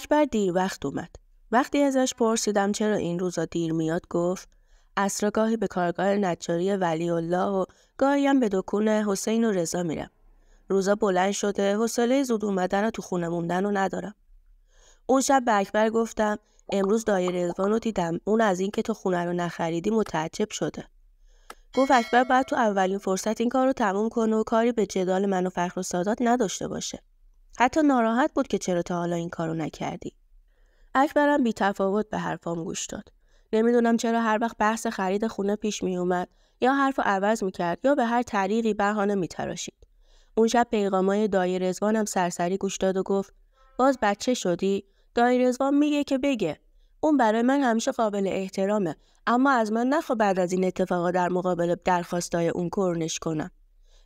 اکبر دیر وقت اومد. وقتی ازش پرسیدم چرا این روزا دیر میاد گفت اصرا گاهی به کارگاه نجاری ولی الله و گاهی هم به دکون حسین و رضا میرم. روزا بلند شده حوصله زود اومدن و تو خونه موندن رو ندارم. اون شب به اکبر گفتم امروز دایر رضوان رو دیدم اون از اینکه تو خونه رو نخریدی متعجب شده. گفت اکبر باید تو اولین فرصت این کار رو تموم کنه و کاری به جدال من و فخر و سادات نداشته باشه. حتی ناراحت بود که چرا تا حالا این کارو نکردی. اکبرم بی تفاوت به حرفام گوش داد. نمیدونم چرا هر وقت بحث خرید خونه پیش می اومد یا حرف رو عوض کرد یا به هر طریقی بهانه میتراشید. اون شب پیغامای دایی رزوانم سرسری گوش داد و گفت باز بچه شدی؟ دایی رزوان میگه که بگه. اون برای من همیشه قابل احترامه اما از من نخوا بعد از این اتفاقا در مقابل درخواستای اون کرنش کنم.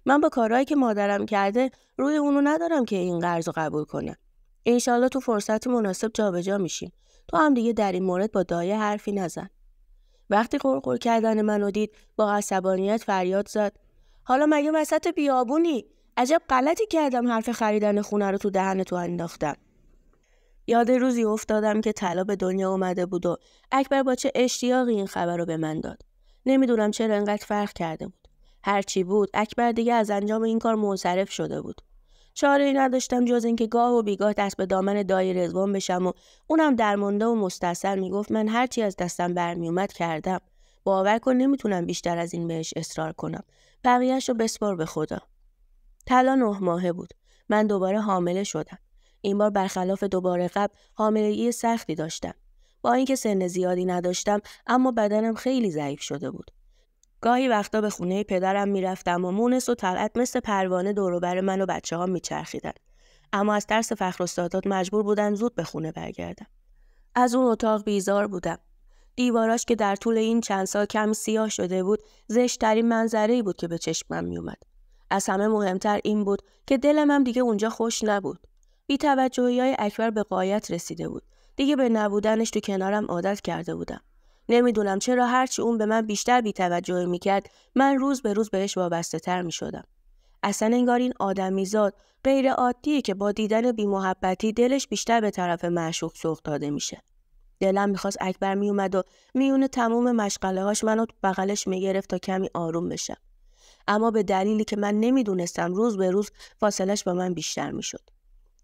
من با کارهایی که مادرم کرده روی اونو ندارم که این قرض قبول کنم انشالله تو فرصت مناسب جابجا جا میشیم تو هم دیگه در این مورد با دایه حرفی نزن وقتی قرقر کردن منو دید با عصبانیت فریاد زد حالا مگه وسط بیابونی عجب غلطی کردم حرف خریدن خونه رو تو دهن تو انداختم یاد روزی افتادم که طلا به دنیا اومده بود و اکبر با چه اشتیاقی این خبر رو به من داد نمیدونم چرا انقدر فرق کرده بود هرچی بود اکبر دیگه از انجام این کار منصرف شده بود چاره ای نداشتم جز اینکه گاه و بیگاه دست به دامن دایی رزوان بشم و اونم درمانده و مستحصل میگفت من هرچی از دستم برمیومد کردم باور کن نمیتونم بیشتر از این بهش اصرار کنم بقیهش رو بسپار به خدا طلا نه ماهه بود من دوباره حامله شدم این بار برخلاف دوباره قبل حاملگی سختی داشتم با اینکه سن زیادی نداشتم اما بدنم خیلی ضعیف شده بود گاهی وقتا به خونه پدرم میرفتم و مونس و طلعت مثل پروانه دوروبر من و بچه ها میچرخیدن. اما از ترس فخر مجبور بودن زود به خونه برگردم. از اون اتاق بیزار بودم. دیواراش که در طول این چند سال کم سیاه شده بود زشتترین منظره بود که به چشمم میومد از همه مهمتر این بود که دلمم دیگه اونجا خوش نبود بی توجهی های اکبر به قایت رسیده بود دیگه به نبودنش تو کنارم عادت کرده بودم نمیدونم چرا هرچی اون به من بیشتر بیتوجهی میکرد من روز به روز بهش وابسته تر میشدم. اصلا انگار این آدمیزاد غیر عادیه که با دیدن بیمحبتی دلش بیشتر به طرف معشوق سوق داده میشه. دلم میخواست اکبر میومد و میون تموم مشغله هاش منو بغلش میگرفت تا کمی آروم بشم. اما به دلیلی که من نمیدونستم روز به روز فاصلش با من بیشتر میشد.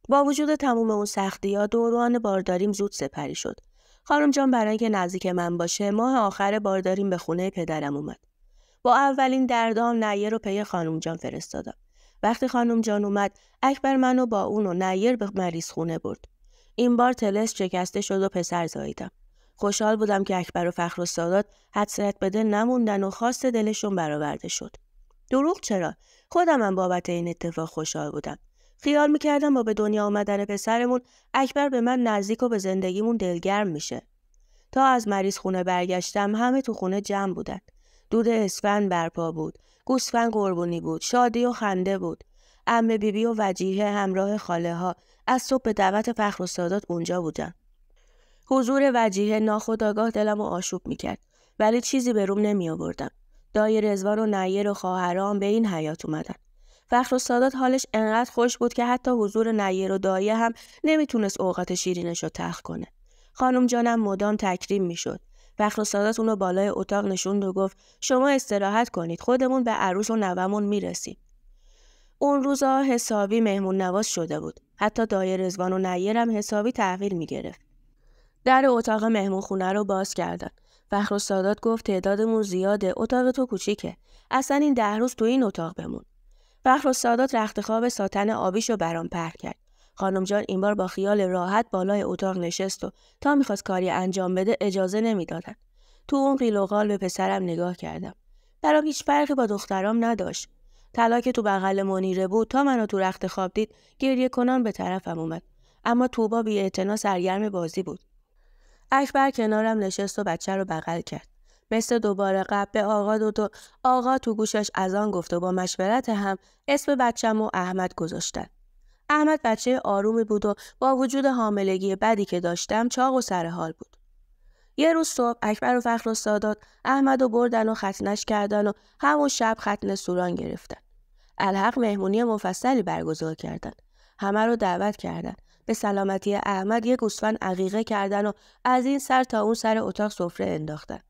با وجود تموم اون سختی ها دوران بارداریم زود سپری شد. خانم جان برای اینکه نزدیک من باشه ماه آخر داریم به خونه پدرم اومد با اولین دردام نیر رو پی خانم جان فرستادم وقتی خانم جان اومد اکبر منو با اون و نیر به مریض خونه برد این بار تلس شکسته شد و پسر زاییدم خوشحال بودم که اکبر و فخر و سادات حدسرت بده نموندن و خواست دلشون برآورده شد دروغ چرا خودم بابت این اتفاق خوشحال بودم خیال میکردم با به دنیا آمدن پسرمون اکبر به من نزدیک و به زندگیمون دلگرم میشه. تا از مریض خونه برگشتم همه تو خونه جمع بودن. دود اسفند برپا بود. گوسفند قربونی بود. شادی و خنده بود. امه بیبی و وجیه همراه خاله ها از صبح به دعوت فخر و سادات اونجا بودن. حضور وجیه ناخداگاه دلم و آشوب میکرد ولی چیزی به روم نمی آوردم. دای رزوان و نیر و خواهرام به این حیات اومدن. فخر و سادات حالش انقدر خوش بود که حتی حضور نیر و دایه هم نمیتونست اوقات شیرینش رو تخ کنه. خانم جانم مدام تکریم میشد. فخر و سادات اونو بالای اتاق نشوند و گفت شما استراحت کنید خودمون به عروس و نومون میرسیم. اون روزا حسابی مهمون نواز شده بود. حتی دایه رزوان و هم حسابی تحویل میگرفت. در اتاق مهمون خونه رو باز کردن. فخر و گفت تعدادمون زیاده اتاق تو کوچیکه. اصلا این ده روز تو این اتاق بمون. فخر و سادات رخت خواب ساتن آبیش رو برام پر کرد. خانم جان این بار با خیال راحت بالای اتاق نشست و تا میخواست کاری انجام بده اجازه نمیدادن. تو اون قیل و به پسرم نگاه کردم. برام هیچ فرقی با دخترام نداشت. طلا که تو بغل منیره بود تا منو تو رخت خواب دید گریه کنان به طرفم اومد. اما توبا بی اعتنا سرگرم بازی بود. اکبر کنارم نشست و بچه رو بغل کرد. مثل دوباره قبل به آقا و آقا تو گوشش از آن گفت و با مشورت هم اسم بچم و احمد گذاشتن. احمد بچه آرومی بود و با وجود حاملگی بدی که داشتم چاق و سر حال بود. یه روز صبح اکبر و فخر و سادات احمد و بردن و ختنش کردن و همون شب ختن سوران گرفتن. الحق مهمونی مفصلی برگزار کردن. همه رو دعوت کردند. به سلامتی احمد یه گوسفند عقیقه کردن و از این سر تا اون سر اتاق سفره انداختن.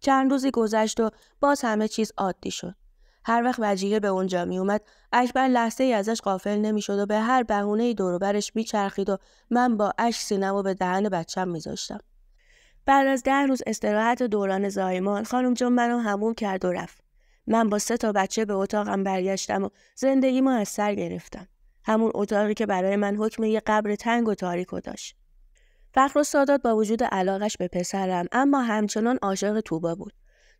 چند روزی گذشت و باز همه چیز عادی شد. هر وقت وجیه به اونجا می اومد، اکبر لحظه ای ازش نمی شد و به هر بهونه ای دوروبرش چرخید و من با اشک و به دهن بچم میذاشتم. بعد از ده روز استراحت و دوران زایمان خانم جون منو همون کرد و رفت. من با سه تا بچه به اتاقم برگشتم و زندگی ما از سر گرفتم. همون اتاقی که برای من حکم یه قبر تنگ و تاریک و داشت. فخر و سادات با وجود علاقش به پسرم اما همچنان عاشق توبا بود.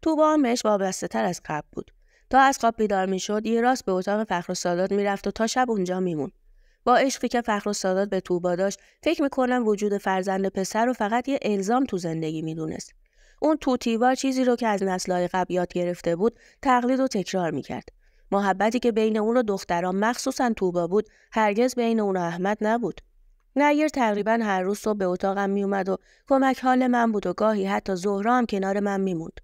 توبا هم بهش وابسته تر از قبل بود. تا از خواب بیدار میشد یه راست به اتاق فخر و سادات میرفت و تا شب اونجا میمون. با عشقی که فخر و سادات به توبا داشت فکر کنم وجود فرزند پسر رو فقط یه الزام تو زندگی میدونست. اون توتیوار چیزی رو که از نسلهای قبل یاد گرفته بود تقلید و تکرار می کرد. محبتی که بین اون و دختران مخصوصا توبا بود هرگز بین اون و احمد نبود. نیر تقریبا هر روز صبح به اتاقم میومد و کمک حال من بود و گاهی حتی زهرا هم کنار من میموند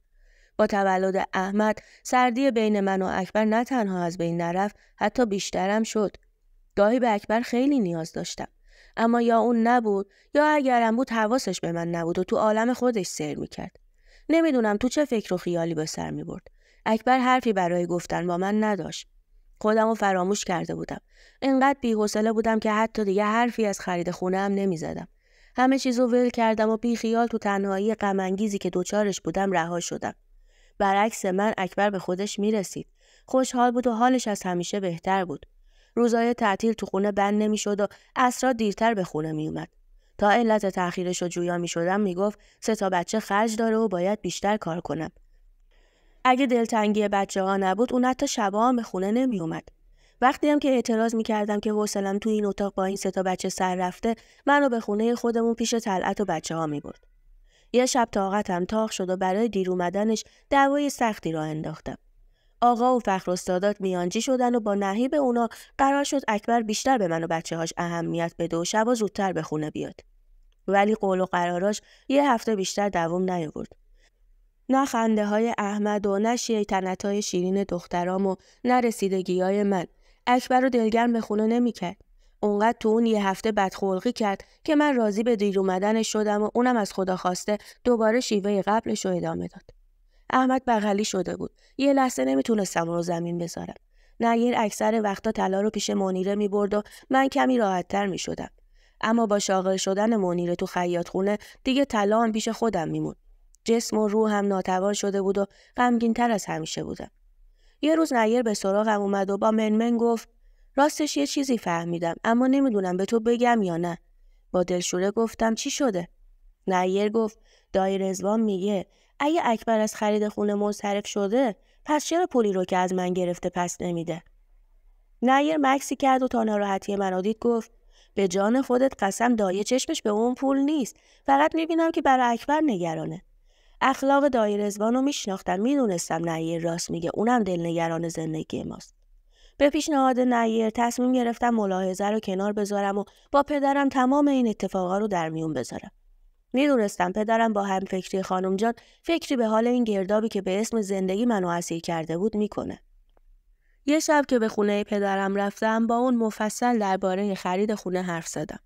با تولد احمد سردی بین من و اکبر نه تنها از بین نرفت حتی بیشترم شد گاهی به اکبر خیلی نیاز داشتم اما یا اون نبود یا اگرم بود حواسش به من نبود و تو عالم خودش سیر میکرد نمیدونم تو چه فکر و خیالی به سر میبرد اکبر حرفی برای گفتن با من نداشت خودم رو فراموش کرده بودم. انقدر بیحوصله بودم که حتی دیگه حرفی از خرید خونه هم زدم. همه چیز رو ول کردم و بیخیال تو تنهایی غمانگیزی که دوچارش بودم رها شدم. برعکس من اکبر به خودش رسید. خوشحال بود و حالش از همیشه بهتر بود. روزای تعطیل تو خونه بند شد و اسرا دیرتر به خونه می اومد. تا علت تأخیرش رو جویا می شدم می گفت سه تا بچه خرج داره و باید بیشتر کار کنم. اگه دلتنگی بچه ها نبود اون حتی شبا هم به خونه نمی اومد. وقتی هم که اعتراض می که حوصلم تو این اتاق با این سه تا بچه سر رفته منو به خونه خودمون پیش طلعت و بچه ها می برد. یه شب طاقتم تاق شد و برای دیر اومدنش دعوای سختی را انداختم. آقا و فخر استادات میانجی شدن و با به اونا قرار شد اکبر بیشتر به من و بچه هاش اهمیت بده و شب زودتر به خونه بیاد. ولی قول و قراراش یه هفته بیشتر دوام نیاورد. نه خنده های احمد و نه شیطنت های شیرین دخترام و نه رسیدگی های من. اکبر رو دلگرم به خونه نمیکرد. اونقدر تو اون یه هفته بدخلقی کرد که من راضی به دیر اومدنش شدم و اونم از خدا خواسته دوباره شیوه قبلش رو ادامه داد. احمد بغلی شده بود. یه لحظه نمیتونستم رو زمین بذارم. نیر اکثر وقتا طلا رو پیش منیره می برد و من کمی راحتتر می شدم. اما با شاغل شدن منیره تو خیاط خونه دیگه طلا پیش خودم میموند. جسم و هم ناتوان شده بود و غمگینتر از همیشه بودم یه روز نیر به سراغم اومد و با منمن گفت راستش یه چیزی فهمیدم اما نمیدونم به تو بگم یا نه با دلشوره گفتم چی شده نیر گفت دای رزوان میگه اگه اکبر از خرید خونه منصرف شده پس چرا پولی رو که از من گرفته پس نمیده نیر مکسی کرد و تا ناراحتی منو دید گفت به جان خودت قسم دایه چشمش به اون پول نیست فقط میبینم که برای اکبر نگرانه اخلاق دایی رزوان رو میشناختم میدونستم نیر راست میگه اونم دلنگران زندگی ماست به پیشنهاد نیر تصمیم گرفتم ملاحظه رو کنار بذارم و با پدرم تمام این اتفاقا رو در میون بذارم میدونستم پدرم با هم فکری خانم جان فکری به حال این گردابی که به اسم زندگی منو اسیر کرده بود میکنه یه شب که به خونه پدرم رفتم با اون مفصل درباره خرید خونه حرف زدم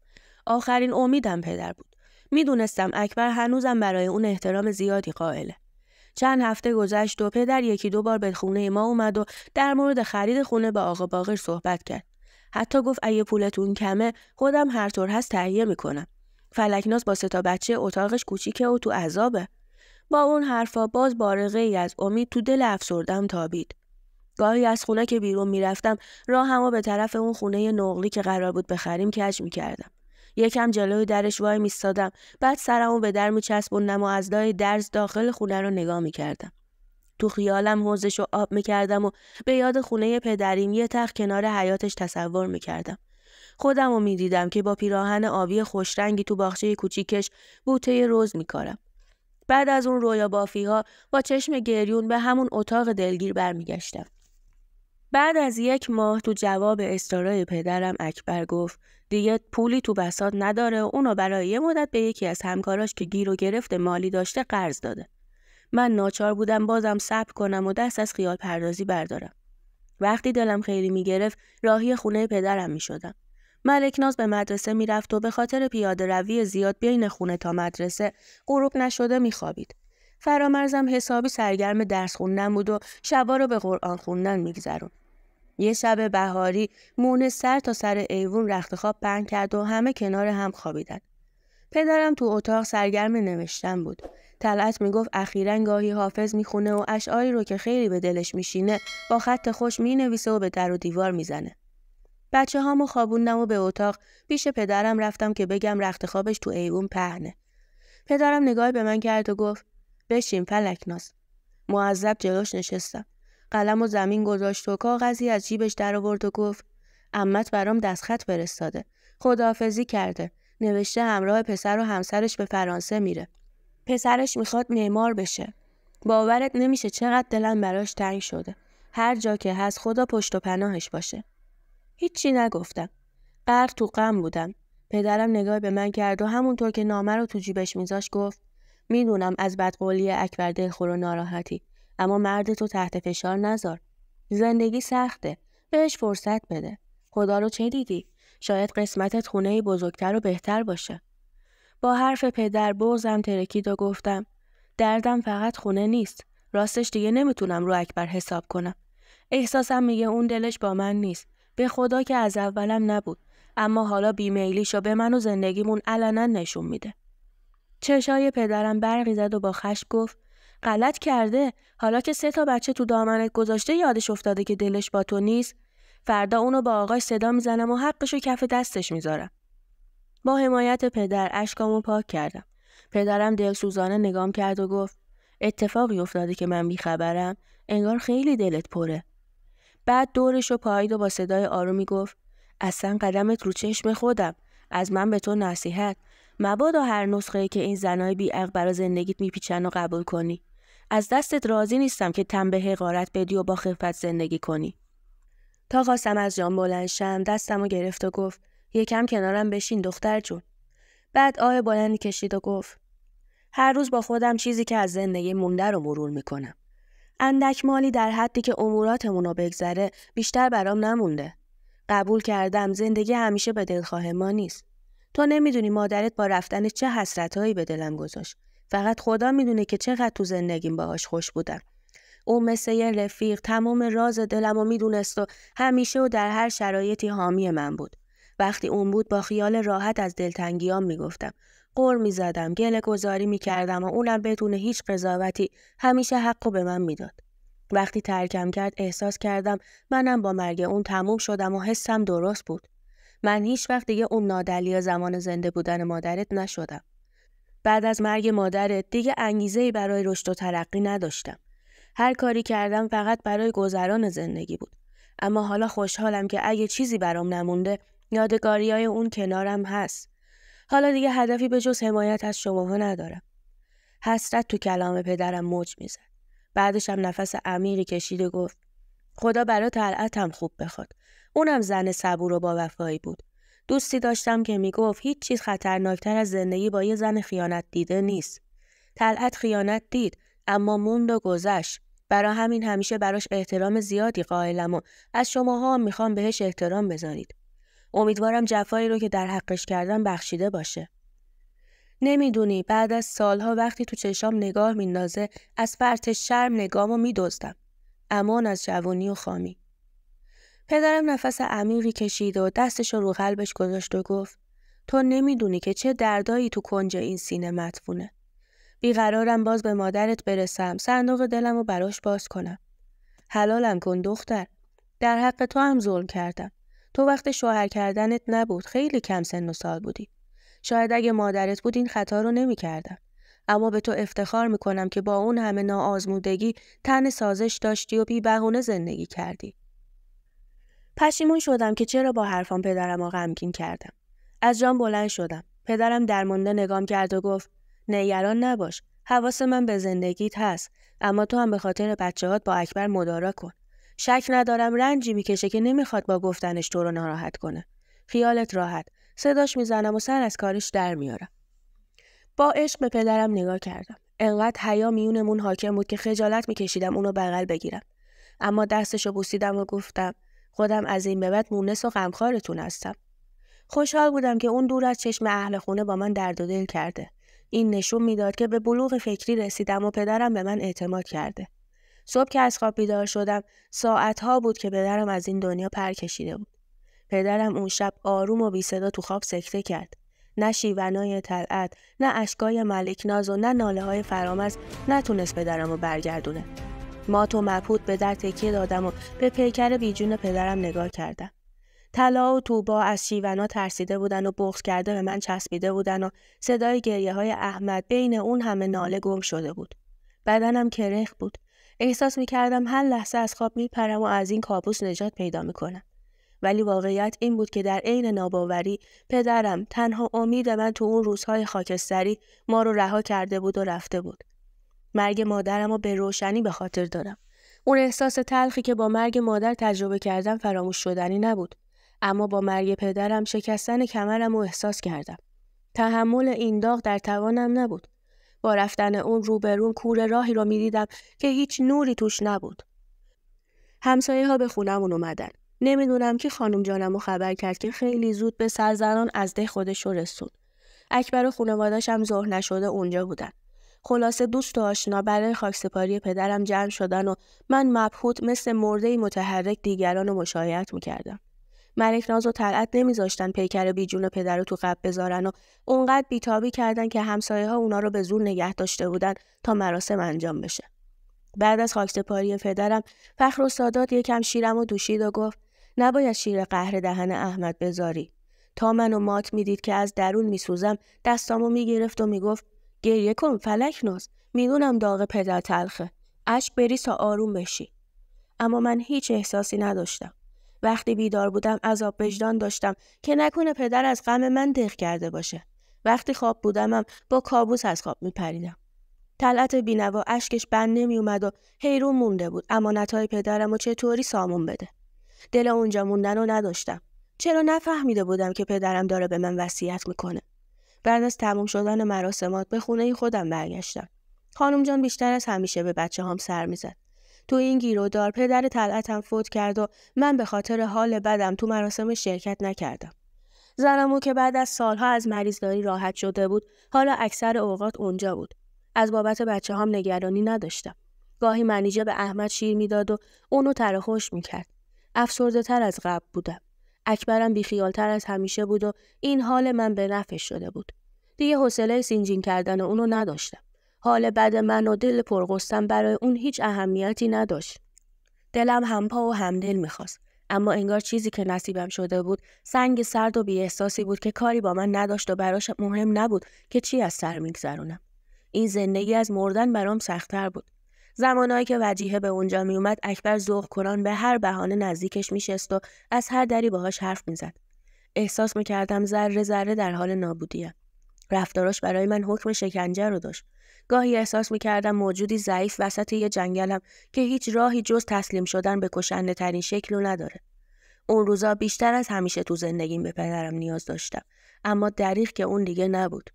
آخرین امیدم پدر بود میدونستم اکبر هنوزم برای اون احترام زیادی قائله. چند هفته گذشت و پدر یکی دو بار به خونه ما اومد و در مورد خرید خونه با آقا باقر صحبت کرد. حتی گفت اگه پولتون کمه خودم هر طور هست تهیه میکنم. فلکناس با ستا بچه اتاقش کوچیکه و تو عذابه. با اون حرفا باز بارقه ای از امید تو دل افسردم تابید. گاهی از خونه که بیرون میرفتم راه راهمو به طرف اون خونه نقلی که قرار بود بخریم کج میکردم. یکم جلوی درش وای میستادم بعد سرمو به در میچسبوندم و از دای درز داخل خونه رو نگاه میکردم تو خیالم حوزش رو آب میکردم و به یاد خونه پدریم یه تخت کنار حیاتش تصور میکردم خودم رو میدیدم که با پیراهن آبی خوشرنگی تو باخچه کوچیکش بوته روز میکارم بعد از اون رویا بافی ها با چشم گریون به همون اتاق دلگیر برمیگشتم بعد از یک ماه تو جواب استارای پدرم اکبر گفت دیگه پولی تو بساط نداره و اونو برای یه مدت به یکی از همکاراش که گیر و گرفت مالی داشته قرض داده. من ناچار بودم بازم صبر کنم و دست از خیال پردازی بردارم. وقتی دلم خیلی میگرفت راهی خونه پدرم می شدم. ملکناز به مدرسه میرفت و به خاطر پیاده روی زیاد بین خونه تا مدرسه غروب نشده میخوابید. فرامرزم حسابی سرگرم درس خوندن بود و شبا رو به قرآن خوندن میگذرون. یه شب بهاری مونه سر تا سر ایوون رخت خواب پهن کرد و همه کنار هم خوابیدن. پدرم تو اتاق سرگرم نوشتن بود. طلعت میگفت اخیرا گاهی حافظ میخونه و اشعاری رو که خیلی به دلش میشینه با خط خوش مینویسه و به در و دیوار میزنه. بچه هامو خوابوندم و به اتاق پیش پدرم رفتم که بگم رخت خوابش تو ایوون پهنه. پدرم نگاهی به من کرد و گفت بشین فلکناس. معذب جلوش نشستم. قلم و زمین گذاشت و کاغذی از جیبش در آورد و گفت امت برام دستخط فرستاده خداحافظی کرده نوشته همراه پسر و همسرش به فرانسه میره پسرش میخواد معمار بشه باورت نمیشه چقدر دلم براش تنگ شده هر جا که هست خدا پشت و پناهش باشه هیچی نگفتم غرق تو غم بودم پدرم نگاه به من کرد و همونطور که نامه رو تو جیبش میذاش گفت میدونم از بدقولی اکبر دلخور و ناراحتی اما مرد تو تحت فشار نذار زندگی سخته بهش فرصت بده خدا رو چه دیدی شاید قسمتت خونه بزرگتر و بهتر باشه با حرف پدر بغزم ترکید و گفتم دردم فقط خونه نیست راستش دیگه نمیتونم رو اکبر حساب کنم احساسم میگه اون دلش با من نیست به خدا که از اولم نبود اما حالا بیمیلیشو به من و زندگیمون علنا نشون میده چشای پدرم برقی زد و با خشم گفت غلط کرده حالا که سه تا بچه تو دامنت گذاشته یادش افتاده که دلش با تو نیست فردا اونو با آقای صدا میزنم و حقشو کف دستش میذارم با حمایت پدر اشکامو پاک کردم پدرم دلسوزانه نگام کرد و گفت اتفاقی افتاده که من بیخبرم انگار خیلی دلت پره بعد دورش و پایید و با صدای آرومی گفت اصلا قدمت رو چشم خودم از من به تو نصیحت مبادا هر نسخه که این زنای بی برا زندگیت میپیچن و قبول کنی از دستت راضی نیستم که تن به حقارت بدی و با خفت زندگی کنی. تا خواستم از جان بلند شم دستم و گرفت و گفت یکم کنارم بشین دختر جون. بعد آه بلندی کشید و گفت هر روز با خودم چیزی که از زندگی مونده رو مرور میکنم. اندک مالی در حدی که اموراتمون رو بگذره بیشتر برام نمونده. قبول کردم زندگی همیشه به دلخواه ما نیست. تو نمیدونی مادرت با رفتن چه حسرتهایی به دلم گذاشت فقط خدا میدونه که چقدر تو زندگیم باهاش خوش بودم او مثل یه رفیق تمام راز دلم و میدونست و همیشه و در هر شرایطی حامی من بود وقتی اون بود با خیال راحت از دلتنگیام میگفتم قر میزدم گل گذاری میکردم و اونم بدون هیچ قضاوتی همیشه حق به من میداد وقتی ترکم کرد احساس کردم منم با مرگ اون تموم شدم و حسم درست بود من هیچ وقت دیگه اون نادلی زمان زنده بودن مادرت نشدم بعد از مرگ مادرت دیگه انگیزه برای رشد و ترقی نداشتم. هر کاری کردم فقط برای گذران زندگی بود. اما حالا خوشحالم که اگه چیزی برام نمونده یادگاری های اون کنارم هست. حالا دیگه هدفی به جز حمایت از شماها ندارم. حسرت تو کلام پدرم موج میزد. بعدشم نفس عمیقی کشید و گفت خدا برای طلعتم خوب بخواد. اونم زن صبور و باوفایی بود. دوستی داشتم که میگفت هیچ چیز خطرناکتر از زندگی با یه زن خیانت دیده نیست. طلعت خیانت دید اما موند و گذشت. برا همین همیشه براش احترام زیادی قائلم و از شماها هم میخوام بهش احترام بذارید. امیدوارم جفایی رو که در حقش کردم بخشیده باشه. نمیدونی بعد از سالها وقتی تو چشام نگاه میندازه از فرط شرم نگامو میدزدم. امان از جوانی و خامی. پدرم نفس عمیقی کشید و دستش رو قلبش گذاشت و گفت تو نمیدونی که چه دردایی تو کنج این سینه مدفونه. بیقرارم باز به مادرت برسم صندوق دلم رو براش باز کنم. حلالم کن دختر. در حق تو هم ظلم کردم. تو وقت شوهر کردنت نبود. خیلی کم سن و سال بودی. شاید اگه مادرت بود این خطا رو کردم اما به تو افتخار میکنم که با اون همه ناآزمودگی تن سازش داشتی و بی بهونه زندگی کردی. پشیمون شدم که چرا با حرفان پدرم را غمگین کردم. از جام بلند شدم. پدرم در مونده نگام کرد و گفت نگران نباش. حواس من به زندگیت هست اما تو هم به خاطر هات با اکبر مدارا کن. شک ندارم رنجی میکشه که نمیخواد با گفتنش تو رو ناراحت کنه. خیالت راحت. صداش میزنم و سر از کارش در میارم. با عشق به پدرم نگاه کردم. انقدر حیا میونمون حاکم بود که خجالت میکشیدم اونو بغل بگیرم. اما دستشو بوسیدم و گفتم خودم از این به بعد مونس و غمخارتون هستم خوشحال بودم که اون دور از چشم اهل خونه با من درد و دل کرده این نشون میداد که به بلوغ فکری رسیدم و پدرم به من اعتماد کرده صبح که از خواب بیدار شدم ساعتها بود که پدرم از این دنیا پر کشیده بود پدرم اون شب آروم و بی صدا تو خواب سکته کرد نه شیونای طلعت نه اشکای ملکناز و نه ناله های فرامز نتونست پدرم رو برگردونه مات و مبهوت به در تکیه دادم و به پیکر بیجون پدرم نگاه کردم طلا و توبا از شیونا ترسیده بودن و بغض کرده به من چسبیده بودن و صدای گریه های احمد بین اون همه ناله گم شده بود بدنم کرخ بود احساس می کردم هر لحظه از خواب میپرم و از این کابوس نجات پیدا میکنم ولی واقعیت این بود که در عین ناباوری پدرم تنها امید من تو اون روزهای خاکستری ما رو رها کرده بود و رفته بود. مرگ مادرم رو به روشنی به خاطر دارم. اون احساس تلخی که با مرگ مادر تجربه کردم فراموش شدنی نبود. اما با مرگ پدرم شکستن کمرم رو احساس کردم. تحمل این داغ در توانم نبود. با رفتن اون روبرون کور راهی را میدیدم که هیچ نوری توش نبود. همسایه ها به خونمون اومدن. نمیدونم که خانم جانم رو خبر کرد که خیلی زود به سرزنان از ده خودش رسوند. اکبر و خانوادش هم نشده اونجا بودن. خلاصه دوست و آشنا برای خاکسپاری پدرم جمع شدن و من مبهوت مثل مردهی متحرک دیگران رو مشایعت میکردم ملک ناز و طلعت نمیذاشتن پیکر بیجون پدر رو تو قب بذارن و اونقدر بیتابی کردن که همسایه ها اونا رو به زور نگه داشته بودن تا مراسم انجام بشه بعد از خاکسپاری پدرم فخر و سادات یکم شیرم و دوشید و گفت نباید شیر قهر دهن احمد بذاری تا منو مات میدید که از درون میسوزم دستامو میگرفت و میگفت گریه کن ناز میدونم داغ پدر تلخه اشک بری تا آروم بشی اما من هیچ احساسی نداشتم وقتی بیدار بودم عذاب وجدان داشتم که نکنه پدر از غم من دق کرده باشه وقتی خواب بودمم با کابوس از خواب میپریدم طلعت بینوا اشکش بند نمیومد و حیرون مونده بود نتای پدرم و چطوری سامون بده دل اونجا موندن رو نداشتم چرا نفهمیده بودم که پدرم داره به من وصیت میکنه بعد از تموم شدن مراسمات به خونه خودم برگشتم خانم جان بیشتر از همیشه به بچه هم سر میزد تو این دار پدر طلعتم فوت کرد و من به خاطر حال بدم تو مراسم شرکت نکردم زنمو که بعد از سالها از مریضداری راحت شده بود حالا اکثر اوقات اونجا بود از بابت بچه هم نگرانی نداشتم گاهی منیجه به احمد شیر میداد و اونو ترخوش میکرد افسرده تر از قبل بودم اکبرم بیخیالتر از همیشه بود و این حال من به نفش شده بود. دیگه حوصله سینجین کردن اونو نداشتم. حال بد من و دل پرغستم برای اون هیچ اهمیتی نداشت. دلم همپا و همدل میخواست. اما انگار چیزی که نصیبم شده بود سنگ سرد و بیاحساسی بود که کاری با من نداشت و براش مهم نبود که چی از سر میگذرونم این زندگی از مردن برام سختتر بود زمانهایی که وجیه به اونجا می اومد اکبر ذوق کنان به هر بهانه نزدیکش میشست و از هر دری باهاش حرف میزد احساس میکردم ذره ذره در حال نابودیه. رفتاراش برای من حکم شکنجه رو داشت گاهی احساس میکردم موجودی ضعیف وسط یه جنگلم که هیچ راهی جز تسلیم شدن به کشنده ترین شکل نداره اون روزا بیشتر از همیشه تو زندگیم به پدرم نیاز داشتم اما دریغ که اون دیگه نبود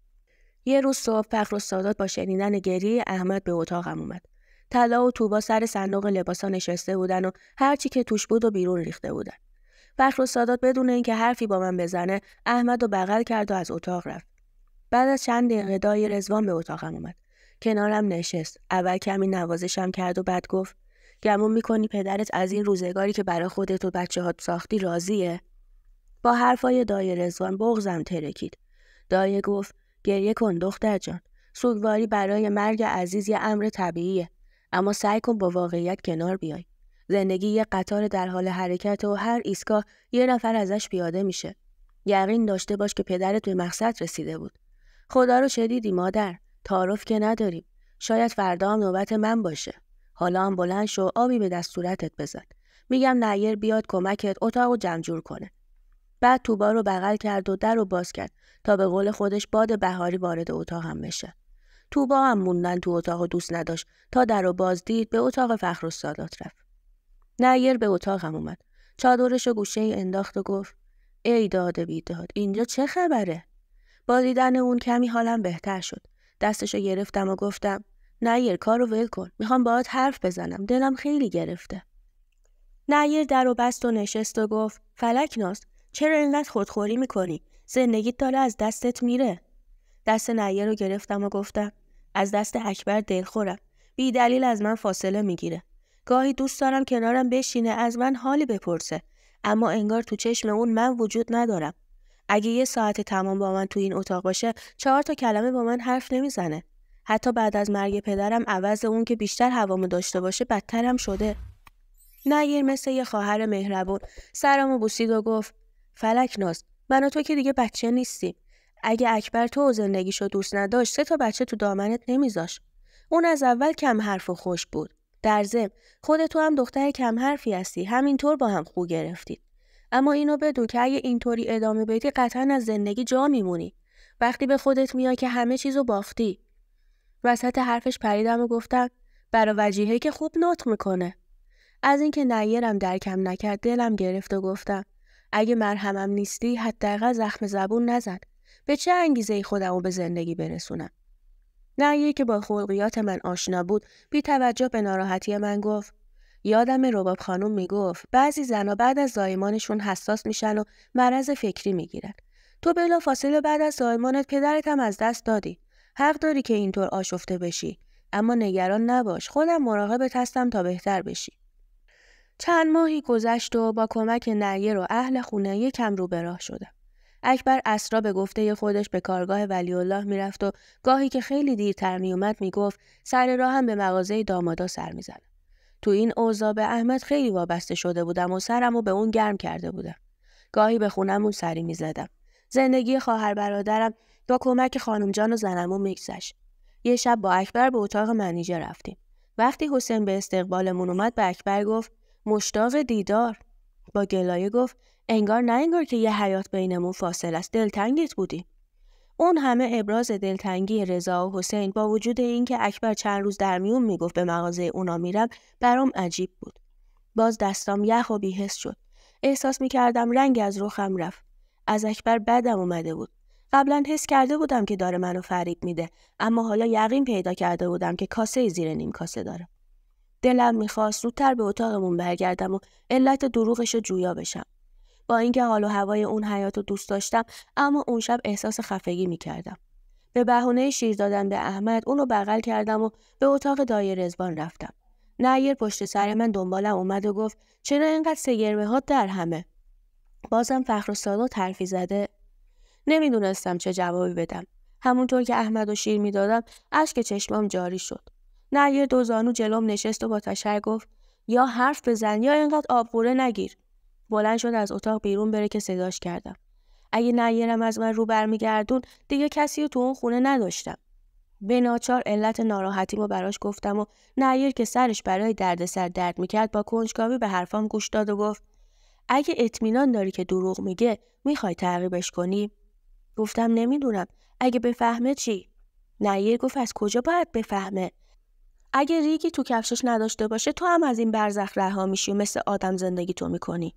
یه روز صبح فخر و سادات با شنیدن گریه احمد به اتاقم اومد طلا و توبا سر صندوق لباسا نشسته بودن و هرچی که توش بود و بیرون ریخته بودن فخر و سادات بدون اینکه حرفی با من بزنه احمد و بغل کرد و از اتاق رفت بعد از چند دقیقه دایی رزوان به اتاقم اومد کنارم نشست اول کمی نوازشم کرد و بعد گفت گمون میکنی پدرت از این روزگاری که برای خودت و بچه هات ساختی راضیه با حرفای دایی رزوان بغزم ترکید دایه گفت گریه کن دختر جان سوگواری برای مرگ عزیز یه امر طبیعیه اما سعی کن با واقعیت کنار بیای. زندگی یه قطار در حال حرکت و هر ایستگاه یه نفر ازش پیاده میشه. یقین داشته باش که پدرت به مقصد رسیده بود. خدا رو دیدی مادر. تعارف که نداریم. شاید فردا هم نوبت من باشه. حالا هم بلند شو آبی به دستورتت صورتت بزن. میگم نیر بیاد کمکت اتاق و جمجور کنه. بعد توبا رو بغل کرد و در رو باز کرد تا به قول خودش باد بهاری وارد هم بشه. توبا هم موندن تو اتاق و دوست نداشت تا در و باز دید به اتاق فخر و سادات رفت نیر به اتاقم اومد چادرش و گوشه ای انداخت و گفت ای داده بیداد اینجا چه خبره با دیدن اون کمی حالم بهتر شد دستشو گرفتم و گفتم نیر کارو ول کن میخوام باهات حرف بزنم دلم خیلی گرفته نیر در و بست و نشست و گفت فلک ناز چرا اینقدر خودخوری میکنی زندگیت داره از دستت میره دست نیر رو گرفتم و گفتم از دست اکبر دلخورم بی دلیل از من فاصله میگیره گاهی دوست دارم کنارم بشینه از من حالی بپرسه اما انگار تو چشم اون من وجود ندارم اگه یه ساعت تمام با من تو این اتاق باشه چهار تا کلمه با من حرف نمیزنه حتی بعد از مرگ پدرم عوض اون که بیشتر هوامو داشته باشه بدترم شده نگیر مثل یه خواهر مهربون سرمو بوسید و گفت فلک ناز من تو که دیگه بچه نیستیم اگه اکبر تو و زندگیشو دوست نداشت سه تا بچه تو دامنت نمیذاش. اون از اول کم حرف و خوش بود. در زم خود تو هم دختر کم حرفی هستی. همینطور با هم خو گرفتید. اما اینو بدون که اگه اینطوری ادامه بدی قطعا از زندگی جا میمونی. وقتی به خودت میای که همه چیزو باختی. وسط حرفش پریدم و گفتم برا وجیهه که خوب نطق میکنه. از اینکه نیرم درکم نکرد دلم گرفت و گفتم اگه مرهمم نیستی حداقل زخم زبون نزد. به چه انگیزه خودمو خودمو به زندگی برسونم. نهیه که با خلقیات من آشنا بود بی توجه به ناراحتی من گفت یادم رباب خانم میگفت بعضی زنا بعد از زایمانشون حساس میشن و مرض فکری میگیرن تو بلا فاصله بعد از زایمانت پدرت هم از دست دادی حق داری که اینطور آشفته بشی اما نگران نباش خودم مراقبت هستم تا بهتر بشی چند ماهی گذشت و با کمک نریه و اهل خونه یکم رو به راه شدم اکبر اسرا به گفته خودش به کارگاه الله میرفت و گاهی که خیلی دیرتر می میگفت سر هم به مغازه دامادا سر میزنم تو این اوضاع به احمد خیلی وابسته شده بودم و سرم و به اون گرم کرده بودم گاهی به خونمون سری میزدم زندگی خواهر برادرم با کمک خانم جان و زنمون میگذشت یه شب با اکبر به اتاق منیجه رفتیم وقتی حسین به استقبالمون اومد به اکبر گفت مشتاق دیدار با گلایه گفت انگار نه انگار که یه حیات بینمون فاصل است دلتنگت بودی اون همه ابراز دلتنگی رضا و حسین با وجود اینکه اکبر چند روز در میون میگفت به مغازه اونا میرم برام عجیب بود باز دستام یخ و بیهست شد احساس میکردم رنگ از رخم رفت از اکبر بدم اومده بود قبلا حس کرده بودم که داره منو فریب میده اما حالا یقین پیدا کرده بودم که کاسه زیر نیم کاسه داره دلم میخواست زودتر به اتاقمون برگردم و علت دروغش جویا بشم با اینکه حال و هوای اون حیات رو دوست داشتم اما اون شب احساس خفگی میکردم به بهونه شیر دادن به احمد اونو بغل کردم و به اتاق دایه رزبان رفتم نیر پشت سر من دنبالم اومد و گفت چرا اینقدر سگرمه ها در همه بازم فخر و سالو ترفی زده نمیدونستم چه جوابی بدم همونطور که احمد و شیر میدادم اشک چشمام جاری شد نیر دو زانو جلوم نشست و با تشر گفت یا حرف بزن یا اینقدر آبوره نگیر بلند شد از اتاق بیرون بره که صداش کردم اگه نیرم از من رو برمیگردون دیگه کسی رو تو اون خونه نداشتم به ناچار علت ناراحتیمو براش گفتم و نیر که سرش برای دردسر درد, درد میکرد با کنجکاوی به حرفام گوش داد و گفت اگه اطمینان داری که دروغ میگه میخوای تعقیبش کنی گفتم نمیدونم اگه بفهمه چی نیر گفت از کجا باید بفهمه اگه ریگی تو کفشش نداشته باشه تو هم از این برزخ رها میشی و مثل آدم زندگی تو میکنی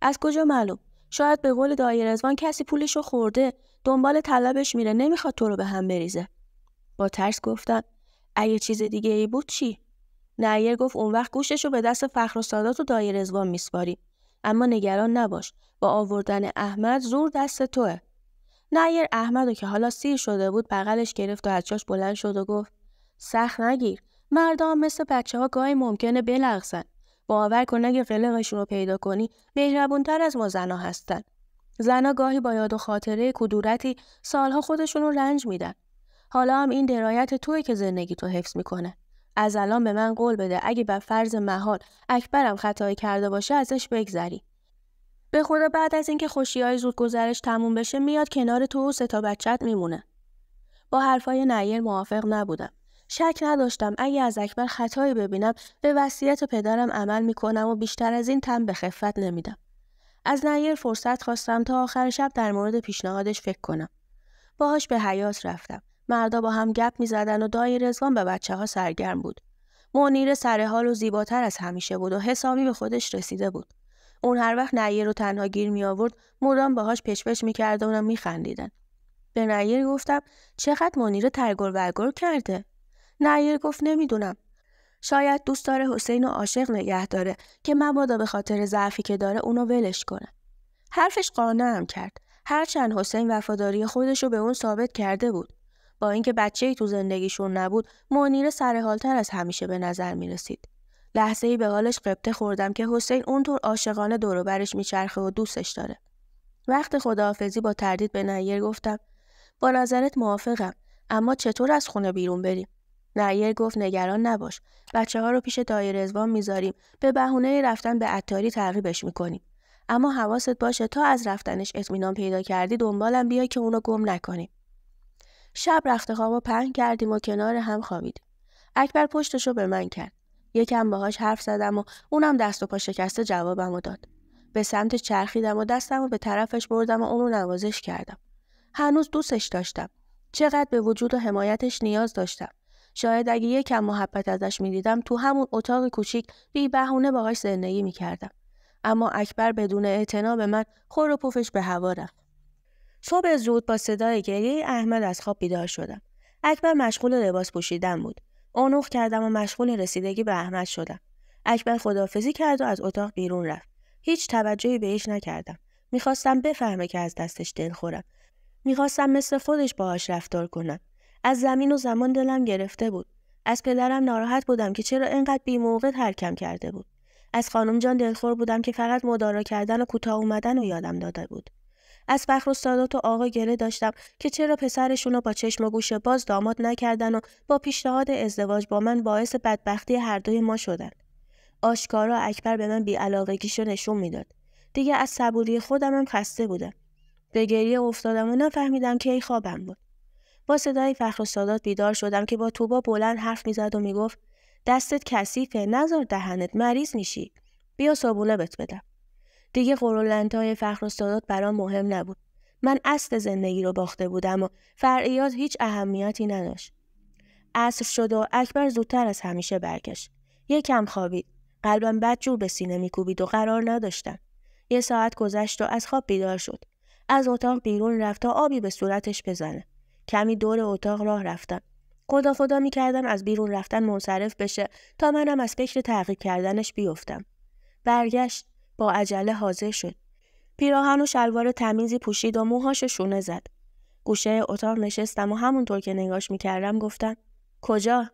از کجا معلوم شاید به قول دایر رزوان کسی پولش رو خورده دنبال طلبش میره نمیخواد تو رو به هم بریزه با ترس گفتن اگه چیز دیگه ای بود چی نایر گفت اون وقت گوشش رو به دست فخر و سادات و دایی رزوان میسپاری اما نگران نباش با آوردن احمد زور دست توه نایر احمد که حالا سیر شده بود بغلش گرفت و از جاش بلند شد و گفت سخت نگیر مردم مثل بچه ها گاهی ممکنه بلغزن باور کن اگه قلقشون رو پیدا کنی مهربونتر از ما زنا هستن زنا گاهی با یاد و خاطره کدورتی سالها خودشون رو رنج میدن حالا هم این درایت توی که زندگی تو حفظ میکنه از الان به من قول بده اگه به فرض محال اکبرم خطایی کرده باشه ازش بگذری به خدا بعد از اینکه خوشی های زود گذرش تموم بشه میاد کنار تو و ستا بچت میمونه با حرفای نیر موافق نبودم شک نداشتم اگه از اکبر خطایی ببینم به وصیت پدرم عمل میکنم و بیشتر از این تم به خفت نمیدم از نیر فرصت خواستم تا آخر شب در مورد پیشنهادش فکر کنم باهاش به حیات رفتم مردا با هم گپ میزدن و دایی رزوان به بچه ها سرگرم بود منیر سر حال و زیباتر از همیشه بود و حسابی به خودش رسیده بود اون هر وقت نیر رو تنها گیر می آورد مدام باهاش پچپچ میکرد و اونم میخندیدن به نیر گفتم چقدر منیر ترگور کرده نیر گفت نمیدونم شاید دوست داره حسین و عاشق نگه داره که مبادا به خاطر ضعفی که داره اونو ولش کنه حرفش هم کرد هرچند حسین وفاداری خودش رو به اون ثابت کرده بود با اینکه بچه ای تو زندگیشون نبود منیر سرحالتر از همیشه به نظر می رسید. لحظه ای به حالش قبطه خوردم که حسین اونطور عاشقانه دوروبرش میچرخه و دوستش داره. وقت خداحافظی با تردید به نیر گفتم با نظرت موافقم اما چطور از خونه بیرون بریم؟ نعیر گفت نگران نباش بچه ها رو پیش دای رزوان میذاریم به بهونه رفتن به عطاری ترغیبش میکنیم اما حواست باشه تا از رفتنش اطمینان پیدا کردی دنبالم بیا که اونو گم نکنیم شب رخت خواب پهن کردیم و کنار هم خوابیدیم اکبر پشتش رو به من کرد یکم باهاش حرف زدم و اونم دست و پا شکسته جوابمو داد به سمت چرخیدم و دستم و به طرفش بردم و اونو نوازش کردم هنوز دوستش داشتم چقدر به وجود و حمایتش نیاز داشتم شاید اگه یکم محبت ازش میدیدم تو همون اتاق کوچیک بی بهونه باهاش زندگی میکردم اما اکبر بدون اعتنا به من خور و پفش به هوا رفت صبح زود با صدای گریه احمد از خواب بیدار شدم اکبر مشغول لباس پوشیدن بود اونوق کردم و مشغول رسیدگی به احمد شدم اکبر خدافزی کرد و از اتاق بیرون رفت هیچ توجهی بهش نکردم میخواستم بفهمه که از دستش دل خورم میخواستم مثل خودش باهاش رفتار کنم از زمین و زمان دلم گرفته بود از پدرم ناراحت بودم که چرا اینقدر بی موقع ترکم کرده بود از خانم جان دلخور بودم که فقط مدارا کردن و کوتاه اومدن و یادم داده بود از فخر استادات و آقا گله داشتم که چرا پسرشون رو با چشم و گوش باز داماد نکردن و با پیشنهاد ازدواج با من باعث بدبختی هر دوی ما شدن آشکارا اکبر به من بیعلاقگیش رو نشون میداد دیگه از صبوری خودمم خسته بودم به گریه افتادم و نفهمیدم کی خوابم بود با صدای فخر و سادات بیدار شدم که با توبا بلند حرف میزد و میگفت دستت کثیفه نزار دهنت مریض میشی بیا صابونه بت بدم دیگه های فخر و سادات برام مهم نبود من اصل زندگی رو باخته بودم و فرعیات هیچ اهمیتی نداشت عصر شد و اکبر زودتر از همیشه برگشت یکم خوابید قلبم جور به سینه میکوبید و قرار نداشتم یه ساعت گذشت و از خواب بیدار شد از اتاق بیرون رفت تا آبی به صورتش بزنه کمی دور اتاق راه رفتم خدا خدا می از بیرون رفتن منصرف بشه تا منم از فکر تعقیب کردنش بیفتم برگشت با عجله حاضر شد پیراهن و شلوار تمیزی پوشید و موهاش شونه زد گوشه اتاق نشستم و همونطور که نگاش میکردم گفتم کجا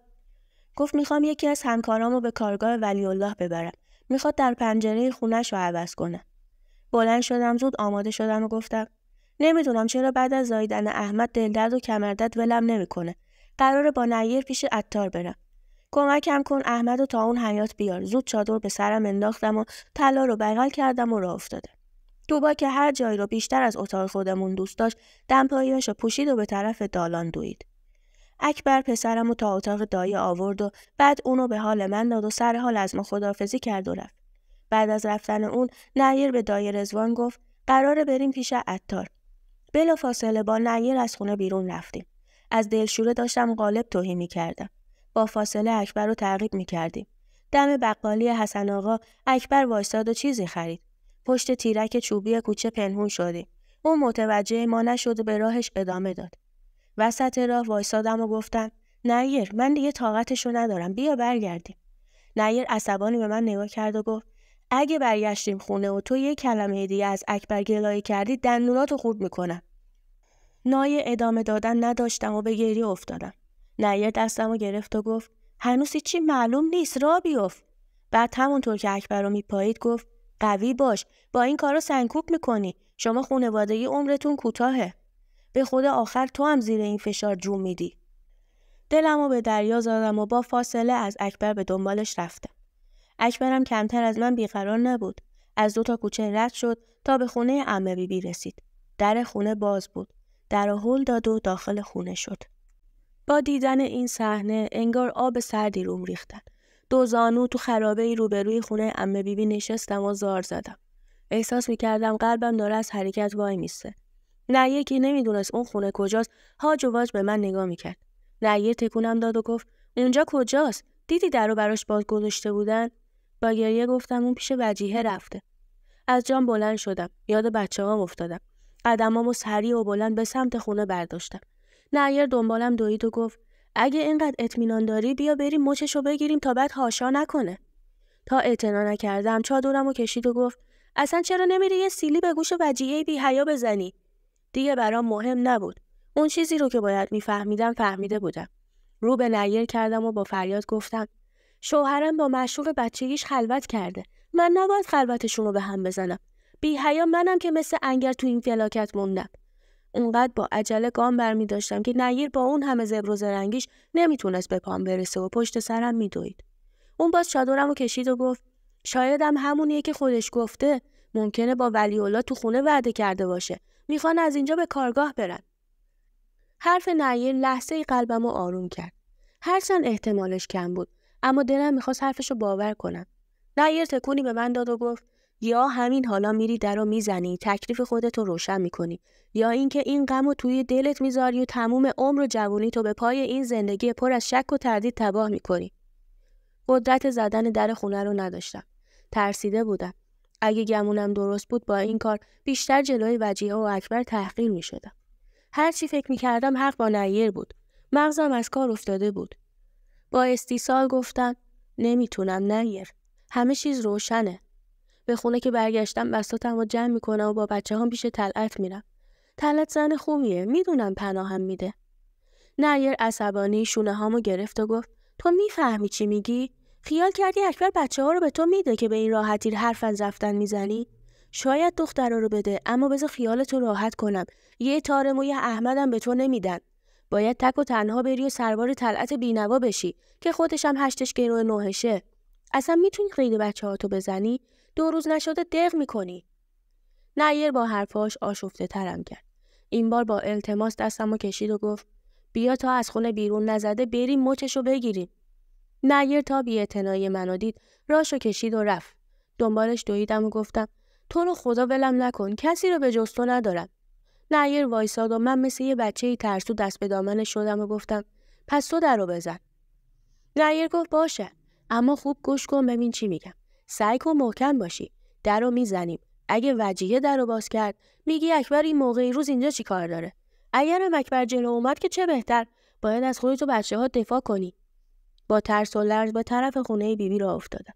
گفت میخوام یکی از همکارامو به کارگاه الله ببرم میخواد در پنجره خونش رو عوض کنه بلند شدم زود آماده شدم و گفتم نمیدونم چرا بعد از زایدن احمد دلدرد و کمردد ولم نمیکنه قراره با نیر پیش عطار برم کمکم کن احمد و تا اون حیات بیار زود چادر به سرم انداختم و طلا رو بغل کردم و راه افتادم توبا که هر جایی رو بیشتر از اتاق خودمون دوست داشت دمپاییاش رو پوشید و به طرف دالان دوید اکبر پسرم و تا اتاق دایه آورد و بعد اونو به حال من داد و سر حال از ما خداحافظی کرد و رفت بعد از رفتن اون نیر به دایه رزوان گفت بریم پیش عطار فاصله با نیر از خونه بیرون رفتیم از دلشوره داشتم غالب توهی کردم. با فاصله اکبر رو تعقیب کردیم. دم بقالی حسن آقا اکبر وایستاد و چیزی خرید پشت تیرک چوبی کوچه پنهون شدیم او متوجه ما نشد و به راهش ادامه داد وسط راه وایسادم و گفتم نیر من دیگه طاقتشو ندارم بیا برگردیم نیر عصبانی به من نگاه کرد و گفت اگه برگشتیم خونه و تو یه کلمه دیگه از اکبر گلایه کردی دندوناتو خورد میکنم نای ادامه دادن نداشتم و به گریه افتادم نایه دستم و گرفت و گفت هنوز چی معلوم نیست را بیفت بعد همونطور که اکبر رو میپایید گفت قوی باش با این کارو سنکوب میکنی شما ای عمرتون کوتاهه به خود آخر تو هم زیر این فشار جون میدی دلم به دریا زدم و با فاصله از اکبر به دنبالش رفتم اکبرم کمتر از من بیقرار نبود از دو تا کوچه رد شد تا به خونه امه بیبی رسید در خونه باز بود در هل داد و داخل خونه شد با دیدن این صحنه انگار آب سردی روم ریختن دو زانو تو خرابه ای روبروی خونه امه بیبی نشستم و زار زدم احساس میکردم قلبم داره از حرکت وای میسته نه یکی نمیدونست اون خونه کجاست هاج و واج به من نگاه میکرد نه یه تکونم داد و گفت اونجا کجاست دیدی در رو براش باز گذاشته بودن با گریه گفتم اون پیش وجیه رفته از جام بلند شدم یاد بچه هم افتادم قدمامو سریع و بلند به سمت خونه برداشتم نایر دنبالم دوید و گفت اگه اینقدر اطمینان داری بیا بریم مچشو بگیریم تا بعد هاشا نکنه تا اعتنا نکردم چادورمو کشید و گفت اصلا چرا نمیری یه سیلی به گوش وجیه بی حیا بزنی دیگه برام مهم نبود اون چیزی رو که باید میفهمیدم فهمیده بودم رو به نیر کردم و با فریاد گفتم شوهرم با مشوق بچگیش خلوت کرده من نباید خلوتشون رو به هم بزنم بی حیا منم که مثل انگر تو این فلاکت موندم اونقدر با عجله گام برمی داشتم که نیر با اون همه زبر و زرنگیش نمیتونست به پام برسه و پشت سرم میدوید اون باز چادرم و کشید و گفت شایدم همونیه که خودش گفته ممکنه با ولیولا تو خونه وعده کرده باشه میخوان از اینجا به کارگاه برن حرف نیر لحظه ای قلبم آروم کرد هرچند احتمالش کم بود اما دلم میخواست حرفش رو باور کنم نیر تکونی به من داد و گفت یا همین حالا میری در رو میزنی تکلیف خودت رو روشن میکنی یا اینکه این غم رو توی دلت میذاری و تموم عمر و جوونی تو به پای این زندگی پر از شک و تردید تباه میکنی قدرت زدن در خونه رو نداشتم ترسیده بودم اگه گمونم درست بود با این کار بیشتر جلوی وجیه و اکبر تحقیر میشدم هرچی فکر میکردم حق با نیر بود مغزم از کار افتاده بود با استیسال گفتم نمیتونم نیر همه چیز روشنه به خونه که برگشتم بساتم رو جمع میکنم و با بچه هم پیش تلعت میرم تلعت زن خوبیه میدونم پناهم میده نیر عصبانی شونه هامو گرفت و گفت تو میفهمی چی میگی خیال کردی اکبر بچه ها رو به تو میده که به این راحتی حرف از رفتن میزنی شاید دخترا رو بده اما بذار خیالتو راحت کنم یه تار و احمدم به تو نمیدن باید تک و تنها بری و سربار طلعت بینوا بشی که خودشم هم هشتش گروه نوهشه اصلا میتونی قید بچه هاتو بزنی دو روز نشده دق میکنی نیر با حرفاش آشفته ترم کرد این بار با التماس دستم و کشید و گفت بیا تا از خونه بیرون نزده بریم مچشو بگیریم نیر تا بیاعتنایی منو دید راشو کشید و رفت دنبالش دویدم و گفتم تو رو خدا ولم نکن کسی رو به جستو ندارم نایر وایساد و من مثل یه بچه ترسو دست به دامن شدم و گفتم پس تو در رو بزن نایر گفت باشه اما خوب گوش کن ببین چی میگم سعی کن محکم باشی در رو میزنیم اگه وجیه در رو باز کرد میگی اکبر این موقعی روز اینجا چی کار داره اگر اکبر جلو اومد که چه بهتر باید از خودت و بچه ها دفاع کنی با ترس و لرز به طرف خونه بیبی را افتادم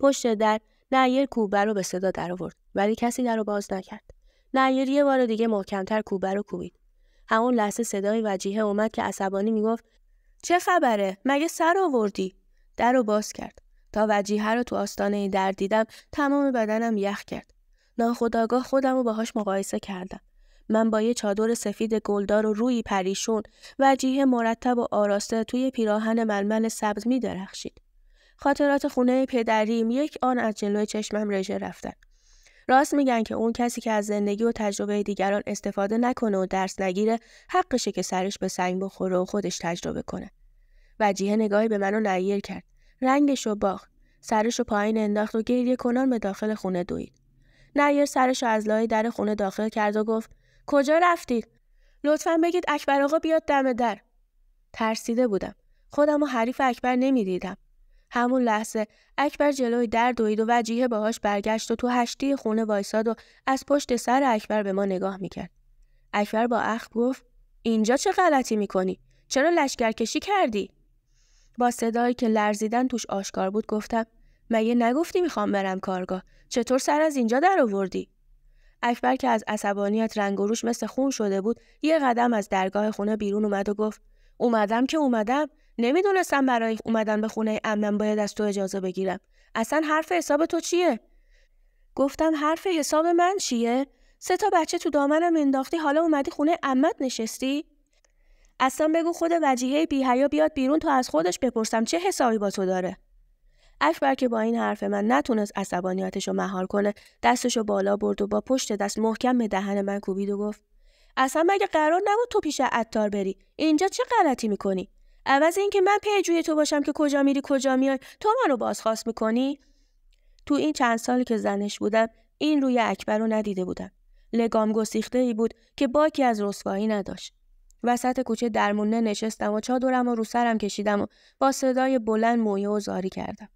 پشت در نیر کوبه رو به صدا آورد ولی کسی در رو باز نکرد نیر یه بار دیگه محکمتر کوبه رو کوبید همون لحظه صدای وجیه اومد که عصبانی میگفت چه خبره مگه سر آوردی در رو باز کرد تا وجیه رو تو آستانه در دیدم تمام بدنم یخ کرد ناخداگاه خودم رو باهاش مقایسه کردم من با یه چادر سفید گلدار و روی پریشون وجیه مرتب و آراسته توی پیراهن ململ سبز می درخشید. خاطرات خونه پدریم یک آن از جلوی چشمم رژه رفتن. راست میگن که اون کسی که از زندگی و تجربه دیگران استفاده نکنه و درس نگیره حقشه که سرش به سنگ بخوره و خودش تجربه کنه وجیه نگاهی به منو نیر کرد رنگش رو باخت سرش رو پایین انداخت و گریه کنان به داخل خونه دوید نیر سرش رو از لای در خونه داخل کرد و گفت کجا رفتید لطفا بگید اکبر آقا بیاد دم در ترسیده بودم خودم و حریف اکبر نمیدیدم همون لحظه اکبر جلوی در دوید و وجیه باهاش برگشت و تو هشتی خونه وایساد و از پشت سر اکبر به ما نگاه میکرد. اکبر با اخ گفت اینجا چه غلطی میکنی؟ چرا لشکرکشی کردی؟ با صدایی که لرزیدن توش آشکار بود گفتم مگه نگفتی میخوام برم کارگاه چطور سر از اینجا در اکبر که از عصبانیت رنگ و روش مثل خون شده بود یه قدم از درگاه خونه بیرون اومد و گفت اومدم که اومدم نمیدونستم برای اومدن به خونه امن باید از تو اجازه بگیرم اصلا حرف حساب تو چیه گفتم حرف حساب من چیه سه تا بچه تو دامنم انداختی حالا اومدی خونه امت نشستی اصلا بگو خود وجیه بیهیا بیاد بیرون تا از خودش بپرسم چه حسابی با تو داره اکبر که با این حرف من نتونست عصبانیتش رو مهار کنه دستشو بالا برد و با پشت دست محکم به دهن من کوبید و گفت اصلا مگه قرار نبود تو پیش عطار بری اینجا چه غلطی میکنی عوض اینکه من پیجوی تو باشم که کجا میری کجا میای تو منو بازخواست میکنی تو این چند سالی که زنش بودم این روی اکبر رو ندیده بودم لگام گسیخته ای بود که باکی از رسوایی نداشت وسط کوچه درمونه نشستم و چادرم و رو سرم کشیدم و با صدای بلند مویه و زاری کردم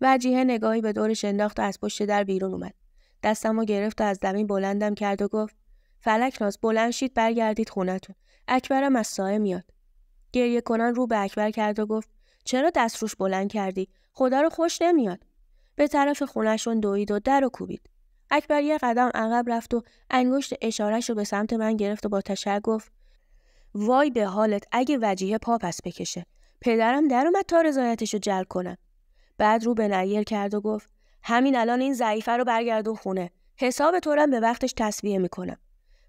وجیه نگاهی به دورش انداخت و از پشت در بیرون اومد دستم و گرفت و از زمین بلندم کرد و گفت ناز بلند شید برگردید خونتون اکبرم از سایه میاد گریه کنن رو به اکبر کرد و گفت چرا دست روش بلند کردی خدا رو خوش نمیاد به طرف خونشون دوید و در و کوبید اکبر یه قدم عقب رفت و انگشت اشارش رو به سمت من گرفت و با تشر گفت وای به حالت اگه وجیه پا پس بکشه پدرم در اومد تا رضایتش رو جلب کنم بعد رو به نیر کرد و گفت همین الان این ضعیفه رو برگردون خونه حساب طورم به وقتش تصویه میکنم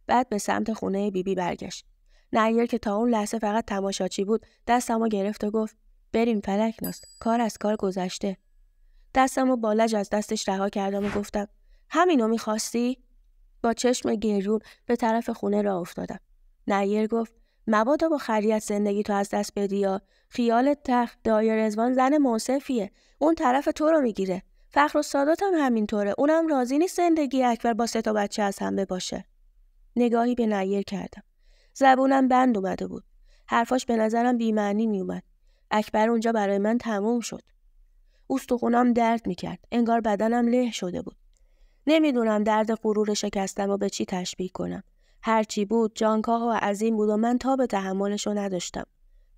بعد به سمت خونه بیبی برگشت نیر که تا اون لحظه فقط تماشاچی بود دستمو گرفت و گفت بریم ناس کار از کار گذشته دستم و بالج از دستش رها کردم و گفتم همینو میخواستی با چشم گریون به طرف خونه را افتادم نیر گفت مبادا با خریت زندگی تو از دست بدی یا خیال تخت دایر رزوان زن منصفیه اون طرف تو رو میگیره فخر و سادات هم همینطوره اونم راضی نیست زندگی اکبر با سه تا بچه از هم باشه نگاهی به نیر کردم زبونم بند اومده بود. حرفاش به نظرم بی می اومد. اکبر اونجا برای من تموم شد. استخونام درد میکرد. انگار بدنم له شده بود. نمیدونم درد غرور شکستم و به چی تشبیه کنم. هرچی بود جانکاه و عظیم بود و من تا به تحملشو نداشتم.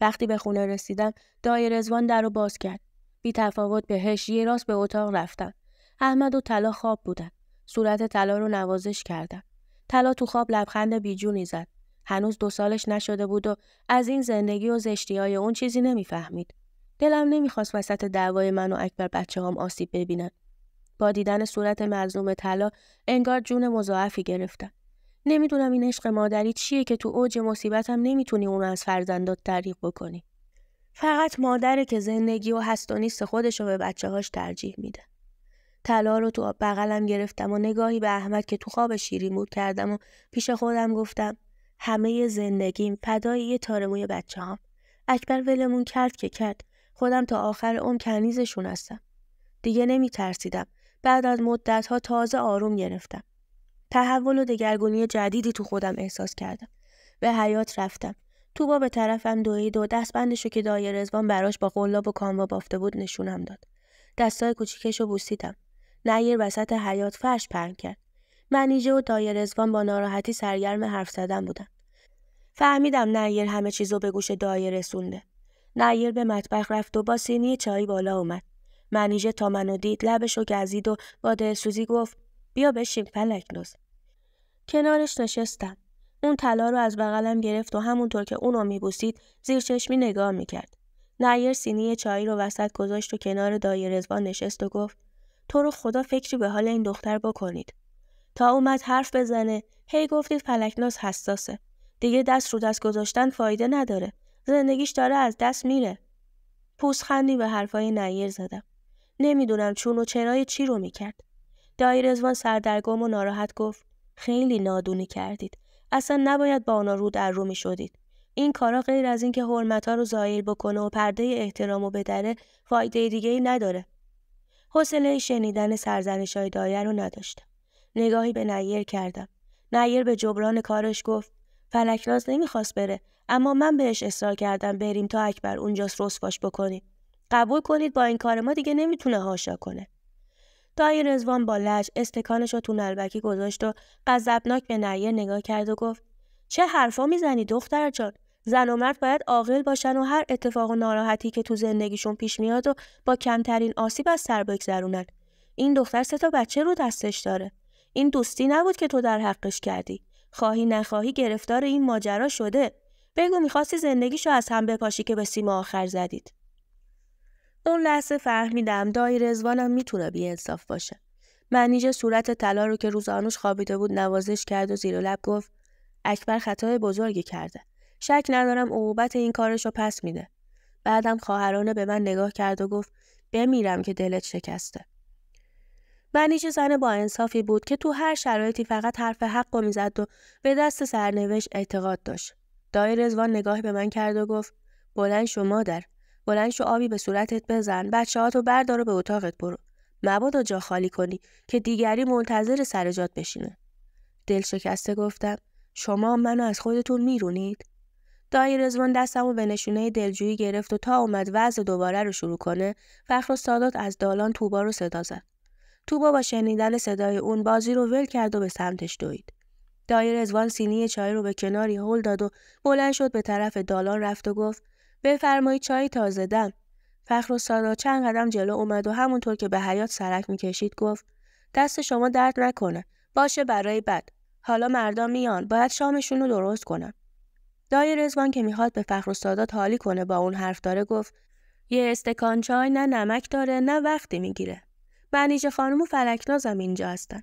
وقتی به خونه رسیدم دای رزوان در رو باز کرد. بی تفاوت بهش یه راست به اتاق رفتم. احمد و طلا خواب بودن. صورت طلا رو نوازش کردم. طلا تو خواب لبخند بیجونی زد. هنوز دو سالش نشده بود و از این زندگی و زشتی های اون چیزی نمیفهمید. دلم نمیخواست وسط دعوای من و اکبر بچه هم آسیب ببینن. با دیدن صورت مظلوم طلا انگار جون مضاعفی گرفتم. نمیدونم این عشق مادری چیه که تو اوج مصیبتم نمیتونی اون از فرزندات دریغ بکنی. فقط مادره که زندگی و هست و نیست خودش به بچه هاش ترجیح میده. طلا رو تو بغلم گرفتم و نگاهی به احمد که تو خواب شیرین بود کردم و پیش خودم گفتم همه زندگیم فدای یه تار بچه هم. اکبر ولمون کرد که کرد. خودم تا آخر اون کنیزشون هستم. دیگه نمی ترسیدم. بعد از مدت ها تازه آروم گرفتم. تحول و دگرگونی جدیدی تو خودم احساس کردم. به حیات رفتم. تو با به طرفم دوید و دستبندشو که دایه رزوان براش با قلاب و کاموا بافته بود نشونم داد. دستای کوچیکشو رو بوسیدم. نیر وسط حیات فرش پرن کرد. منیژه و دایر رزوان با ناراحتی سرگرم حرف زدن بودن. فهمیدم نیر همه چیزو به گوش دایه رسونده. نیر به مطبخ رفت و با سینی چای بالا اومد. منیژه تا منو دید لبشو گزید و با دلسوزی گفت بیا بشین فلکنوز. کنارش نشستم. اون طلا رو از بغلم گرفت و همونطور که اونو میبوسید زیر چشمی نگاه میکرد. نیر سینی چای رو وسط گذاشت و کنار دایه رزوان نشست و گفت تو رو خدا فکری به حال این دختر بکنید. تا اومد حرف بزنه هی گفتید فلکناس حساسه دیگه دست رو دست گذاشتن فایده نداره زندگیش داره از دست میره پوسخندی به حرفای نیر زدم نمیدونم چون و چرای چی رو میکرد رزوان سردرگم و ناراحت گفت خیلی نادونی کردید اصلا نباید با آنها رو در رو شدید این کارا غیر از اینکه حرمتها رو زایل بکنه و پرده احترام و بدره فایده دیگه ای نداره حوصله شنیدن سرزنش های دایه رو نداشتم نگاهی به نیر کردم. نیر به جبران کارش گفت فلکناز نمیخواست بره اما من بهش اصرار کردم بریم تا اکبر اونجاست رسواش بکنیم. قبول کنید با این کار ما دیگه نمیتونه هاشا کنه. دایی رزوان با لج استکانش رو تو نلبکی گذاشت و غضبناک به نیر نگاه کرد و گفت چه حرفا میزنی دختر جان زن و مرد باید عاقل باشن و هر اتفاق و ناراحتی که تو زندگیشون پیش میاد و با کمترین آسیب از سر بگذرونن این دختر سه تا بچه رو دستش داره این دوستی نبود که تو در حقش کردی خواهی نخواهی گرفتار این ماجرا شده بگو میخواستی زندگیشو از هم بپاشی که به سیم آخر زدید اون لحظه فهمیدم دایی رزوانم میتونه بیانصاف باشه منیژه صورت طلا رو که روزانوش خوابیده بود نوازش کرد و زیر لب گفت اکبر خطای بزرگی کرده شک ندارم عقوبت این کارش رو پس میده بعدم خواهرانه به من نگاه کرد و گفت بمیرم که دلت شکسته بنیچه زن با انصافی بود که تو هر شرایطی فقط حرف حق و میزد و به دست سرنوشت اعتقاد داشت. دای رزوان نگاهی به من کرد و گفت بلند شما در، بلند شو آبی به صورتت بزن. بچه بردار بردارو به اتاقت برو. مبادا جا خالی کنی که دیگری منتظر سرجات بشینه. دل شکسته گفتم شما منو از خودتون میرونید؟ دایی رزوان دستم و به نشونه دلجویی گرفت و تا اومد وضع دوباره رو شروع کنه فخر و سادات از دالان توبا رو صدا توبا با شنیدن صدای اون بازی رو ول کرد و به سمتش دوید. دایر رزوان سینی چای رو به کناری هل داد و بلند شد به طرف دالان رفت و گفت بفرمایید چای تازه دم. فخر و چند قدم جلو اومد و همونطور که به حیات سرک میکشید گفت دست شما درد نکنه. باشه برای بد. حالا مردم میان. باید شامشون رو درست کنم. دایر رزوان که میخواد به فخر و سادات حالی کنه با اون حرف داره گفت یه استکان چای نه نمک داره نه وقتی میگیره. منیجه خانم و فلکنازم اینجا هستن.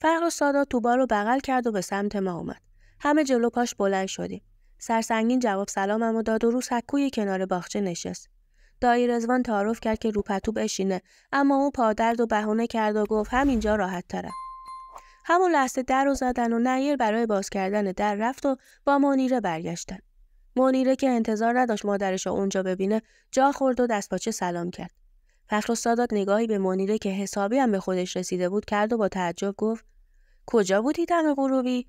فرق سادا توبا رو بغل کرد و به سمت ما اومد. همه جلو پاش بلند شدیم. سرسنگین جواب سلامم و داد و رو سکوی کنار باغچه نشست. دایی رزوان تعارف کرد که روپتو بشینه اما او پادرد و بهونه کرد و گفت همینجا راحت تره. همون لحظه در رو زدن و نیر برای باز کردن در رفت و با منیره برگشتن. منیره که انتظار نداشت مادرش اونجا ببینه جا خورد و دستپاچه سلام کرد. فخر نگاهی به منیره که حسابی هم به خودش رسیده بود کرد و با تعجب گفت کجا بودی دم غروبی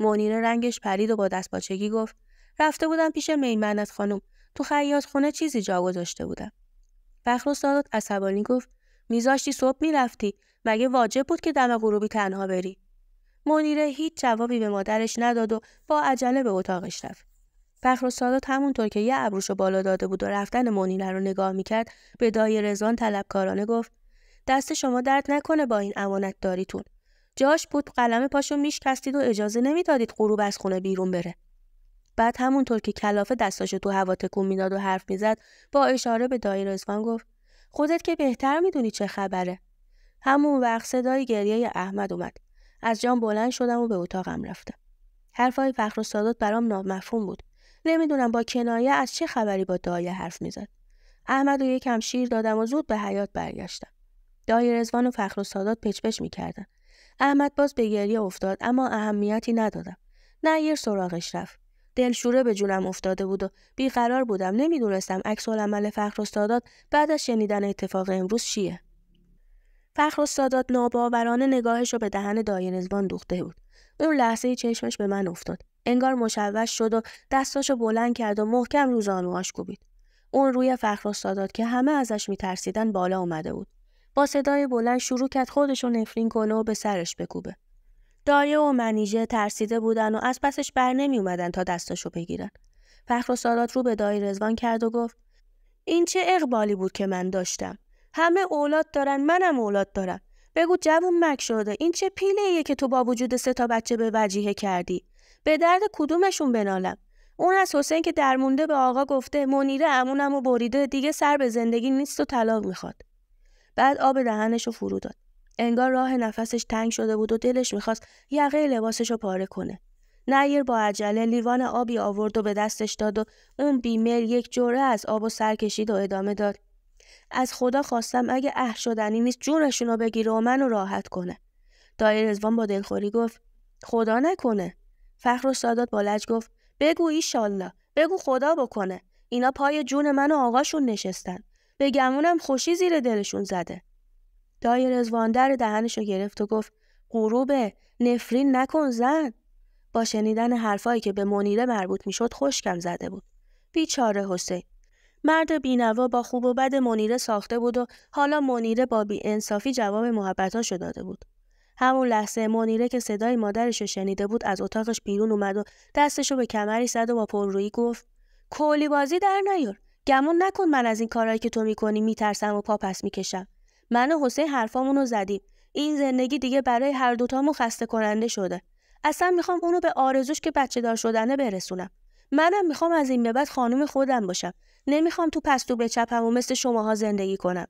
منیره رنگش پرید و با دستپاچگی گفت رفته بودم پیش میمنت خانم تو خیاط خونه چیزی جا گذاشته بودم فخر استادات عصبانی گفت میزاشتی صبح میرفتی مگه واجب بود که دم غروبی تنها بری منیره هیچ جوابی به مادرش نداد و با عجله به اتاقش رفت فخر و سادات همونطور که یه ابروشو بالا داده بود و رفتن منیره رو نگاه میکرد به دای رزوان طلبکارانه گفت دست شما درد نکنه با این امانت داریتون جاش بود قلم پاشو میشکستید و اجازه نمیدادید غروب از خونه بیرون بره بعد همونطور که کلافه دستاشو تو هوا تکون میداد و حرف میزد با اشاره به دای رزوان گفت خودت که بهتر میدونی چه خبره همون وقت صدای گریه احمد اومد از جان بلند شدم و به اتاقم رفتم حرفهای فخر و برام نامفهوم بود نمیدونم با کنایه از چه خبری با دایه حرف میزد احمد و یکم شیر دادم و زود به حیات برگشتم دایه رزوان و فخر و سادات میکردن احمد باز به گریه افتاد اما اهمیتی ندادم یه سراغش رفت دلشوره به جونم افتاده بود و بیقرار بودم نمیدونستم عکس عمل فخر استادات بعد از شنیدن اتفاق امروز چیه فخر ناباورانه نگاهش رو به دهن دایه رزوان دوخته بود اون لحظه چشمش به من افتاد انگار مشوش شد و دستاشو بلند کرد و محکم رو زانوهاش کوبید اون روی فخر استاداد که همه ازش میترسیدن بالا اومده بود با صدای بلند شروع کرد خودشو نفرین کنه و به سرش بکوبه دایه و منیژه ترسیده بودن و از پسش بر نمی اومدن تا دستاشو بگیرن فخر استاداد رو به دایی رزوان کرد و گفت این چه اقبالی بود که من داشتم همه اولاد دارن منم اولاد دارم بگو جوون مک شده این چه پیله ایه که تو با وجود سه تا بچه به وجیه کردی به درد کدومشون بنالم اون از حسین که درمونده به آقا گفته منیره امونم و بریده دیگه سر به زندگی نیست و طلاق میخواد بعد آب دهنش رو فرو داد انگار راه نفسش تنگ شده بود و دلش میخواست یقه لباسش رو پاره کنه نیر با عجله لیوان آبی آورد و به دستش داد و اون بیمل یک جوره از آب و سر کشید و ادامه داد از خدا خواستم اگه اه شدنی نیست جونشونو رو بگیره و منو راحت کنه دایر رزوان با دلخوری گفت خدا نکنه فخر و سادات گفت بگو ایشالله بگو خدا بکنه اینا پای جون من و آقاشون نشستن به گمونم خوشی زیر دلشون زده دای رزوان در دهنشو گرفت و گفت غروبه نفرین نکن زن با شنیدن حرفایی که به منیره مربوط میشد خشکم زده بود بیچاره حسین مرد بینوا با خوب و بد منیره ساخته بود و حالا منیره با بی انصافی جواب محبتاشو داده بود همون لحظه منیره که صدای مادرش رو شنیده بود از اتاقش بیرون اومد و دستش رو به کمری زد و با پررویی گفت کلی بازی در نیار گمون نکن من از این کارهایی که تو میکنی میترسم و پا پس میکشم من و حسین حرفامون رو زدیم این زندگی دیگه برای هر دوتامون خسته کننده شده اصلا میخوام اونو به آرزوش که بچه دار شدنه برسونم منم میخوام از این به بعد خانم خودم باشم نمیخوام تو پستو به و مثل شماها زندگی کنم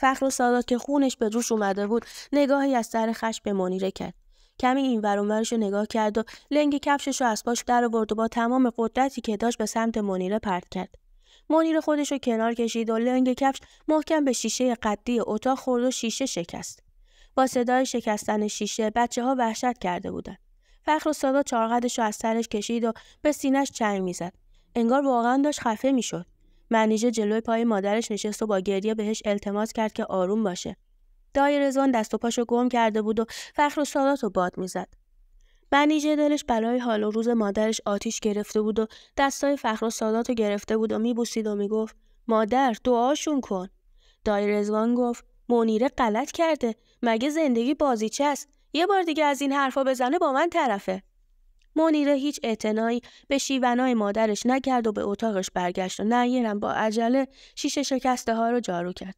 فخر و سادات که خونش به روش اومده بود نگاهی از سر خش به منیره کرد کمی این ورانورش رو نگاه کرد و لنگ کفشش رو از پاش در آورد و با تمام قدرتی که داشت به سمت منیره پرت کرد منیره خودش رو کنار کشید و لنگ کفش محکم به شیشه قدی اتاق خورد و شیشه شکست با صدای شکستن شیشه بچه ها وحشت کرده بودند فخر و سادات چارقدش رو از سرش کشید و به سینش چنگ میزد انگار واقعا داشت خفه میشد منیژه جلوی پای مادرش نشست و با گریه بهش التماس کرد که آروم باشه. دای رزوان دست و پاشو گم کرده بود و فخر و سالات و باد میزد. منیژه دلش برای حال و روز مادرش آتیش گرفته بود و دستای فخر و سادات گرفته بود و میبوسید و میگفت مادر دعاشون کن. دای رزوان گفت منیره غلط کرده مگه زندگی بازیچه است یه بار دیگه از این حرفا بزنه با من طرفه منیره هیچ اعتنایی به شیونای مادرش نکرد و به اتاقش برگشت و نریرم با عجله شیشه شکسته ها رو جارو کرد.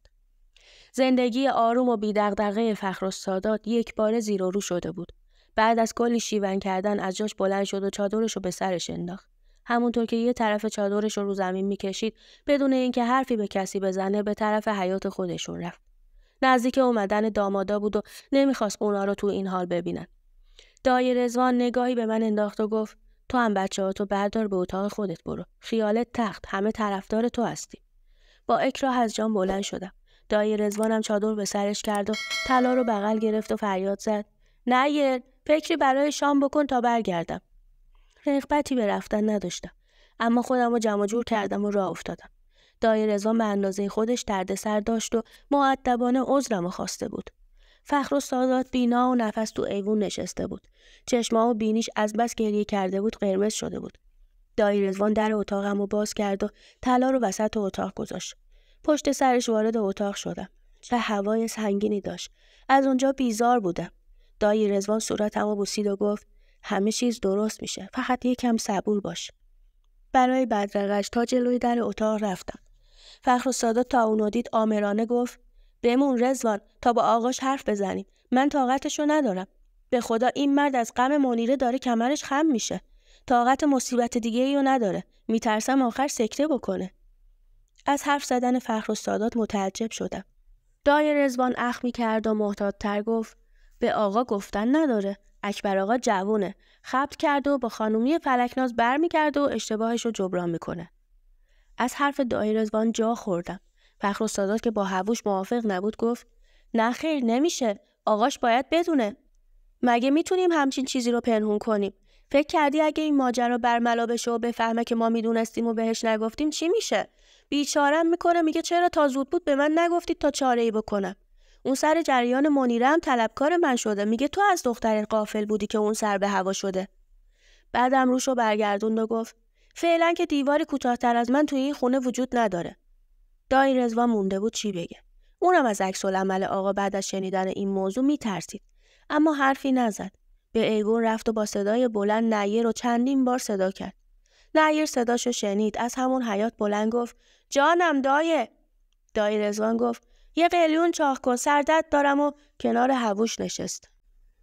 زندگی آروم و بیدغدغه فخر و سادات یک بار زیر و رو شده بود. بعد از کلی شیون کردن از جاش بلند شد و چادرش رو به سرش انداخت. همونطور که یه طرف چادرش رو رو زمین میکشید بدون اینکه حرفی به کسی بزنه به طرف حیات خودشون رفت. نزدیک اومدن دامادا بود و نمیخواست اونا رو تو این حال ببینن. دای رزوان نگاهی به من انداخت و گفت تو هم بچه ها تو بردار به اتاق خودت برو. خیالت تخت همه طرفدار تو هستی. با اکراه از جان بلند شدم. دای رزوانم چادر به سرش کرد و طلا رو بغل گرفت و فریاد زد. نه فکری برای شام بکن تا برگردم. رغبتی به رفتن نداشتم. اما خودم رو جمع جور کردم و راه افتادم. دای رزوان به اندازه خودش دردسر داشت و معدبانه عذرم خواسته بود. فخر و سادات بینا و نفس تو ایوون نشسته بود. چشما و بینیش از بس گریه کرده بود قرمز شده بود. دایی رزوان در اتاقم رو باز کرد و طلا رو وسط اتاق گذاشت. پشت سرش وارد اتاق شدم. چه هوای سنگینی داشت. از اونجا بیزار بودم. دایی رزوان صورتم و بوسید و گفت همه چیز درست میشه. فقط یکم صبور باش. برای بدرقش تا جلوی در اتاق رفتم. فخر و سادات تا اونو دید آمرانه گفت بمون رزوان تا با آقاش حرف بزنیم من طاقتشو ندارم به خدا این مرد از غم منیره داره کمرش خم میشه طاقت مصیبت دیگه ایو نداره میترسم آخر سکته بکنه از حرف زدن فخر و سادات متعجب شدم دای رزوان اخ می کرد و تر گفت به آقا گفتن نداره اکبر آقا جوونه خبت کرد و با خانومی فلکناز برمیگرده و اشتباهش رو جبران میکنه از حرف دای رزوان جا خوردم فخر استادات که با هووش موافق نبود گفت نه خیر نمیشه آقاش باید بدونه مگه میتونیم همچین چیزی رو پنهون کنیم فکر کردی اگه این ماجرا برملا بشه و بفهمه که ما میدونستیم و بهش نگفتیم چی میشه بیچارم میکنه میگه چرا تا زود بود به من نگفتید تا چاره ای بکنم اون سر جریان منیره هم طلبکار من شده میگه تو از دختر قافل بودی که اون سر به هوا شده بعدم روشو برگردوند و گفت فعلا که دیواری کوتاهتر از من توی این خونه وجود نداره دایی رزوان مونده بود چی بگه اونم از عکس عمل آقا بعد از شنیدن این موضوع میترسید اما حرفی نزد به ایگون رفت و با صدای بلند نیر رو چندین بار صدا کرد نیر صداشو شنید از همون حیات بلند گفت جانم دایه دایی رزوان گفت یه قلیون چاخ کن سردت دارم و کنار هووش نشست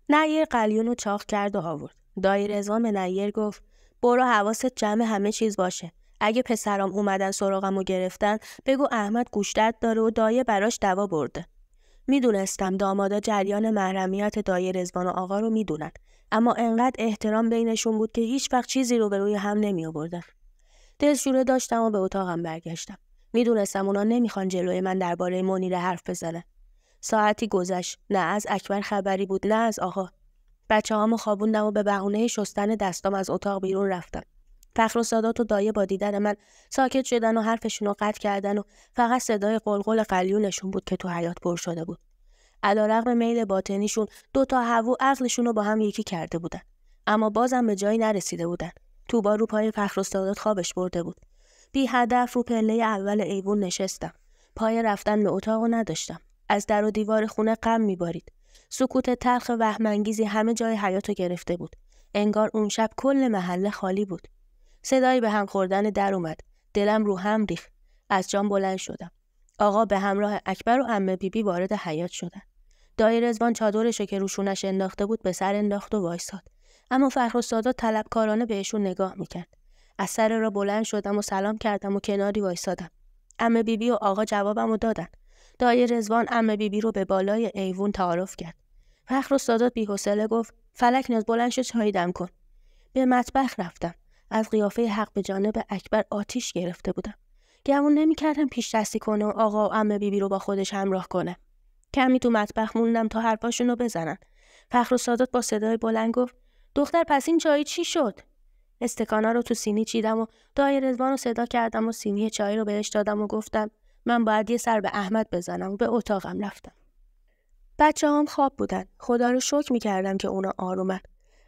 نیر قلیونو رو چاخ کرد و آورد دایی رزوان به نیر گفت برو حواست جمع همه چیز باشه اگه پسرام اومدن سراغم و گرفتن بگو احمد گوشتت داره و دایه براش دوا برده میدونستم دامادا جریان محرمیت دایه رزبان و آقا رو میدونن اما انقدر احترام بینشون بود که هیچ وقت چیزی رو به روی هم نمی آوردن دلشوره داشتم و به اتاقم برگشتم میدونستم اونا نمیخوان جلوی من درباره منیر حرف بزنن ساعتی گذشت نه از اکبر خبری بود نه از آقا بچه خوابوندم و به بهونه شستن دستام از اتاق بیرون رفتم فخر و سادات و دایه با دیدن من ساکت شدن و حرفشون رو قطع کردن و فقط صدای قلقل قلیونشون بود که تو حیات پر شده بود رقم میل باطنیشون دو تا هوو عقلشون رو با هم یکی کرده بودن اما بازم به جایی نرسیده بودن توبا رو پای فخر و خوابش برده بود بی هدف رو پله اول ایوون نشستم پای رفتن به اتاقو نداشتم از در و دیوار خونه غم میبارید سکوت تلخ وهمانگیزی همه جای حیاتو گرفته بود انگار اون شب کل محله خالی بود صدایی به هم خوردن در اومد دلم رو هم ریخ. از جام بلند شدم آقا به همراه اکبر و عمه بیبی وارد حیات شدن دایی رزوان چادرش که روشونش انداخته بود به سر انداخت و وایساد اما فخرستادا و طلبکارانه بهشون نگاه میکرد از سر را بلند شدم و سلام کردم و کناری وایسادم عمه بیبی و آقا جوابم و دادن دایی رزوان عمه بیبی رو به بالای ایوون تعارف کرد فخر و گفت فلک ناز بلند شو چای دم کن به مطبخ رفتم از قیافه حق به جانب اکبر آتیش گرفته بودم گمون نمیکردم پیش دستی کنه و آقا و امه بیبی رو با خودش همراه کنه کمی تو مطبخ موندم تا حرفاشون رو بزنن فخر و با صدای بلند گفت دختر پس این چای چی شد استکانا رو تو سینی چیدم و دای رزوان رو صدا کردم و سینی چای رو بهش دادم و گفتم من باید یه سر به احمد بزنم و به اتاقم رفتم بچه هم خواب بودن خدا رو شکر میکردم که اونا آرومن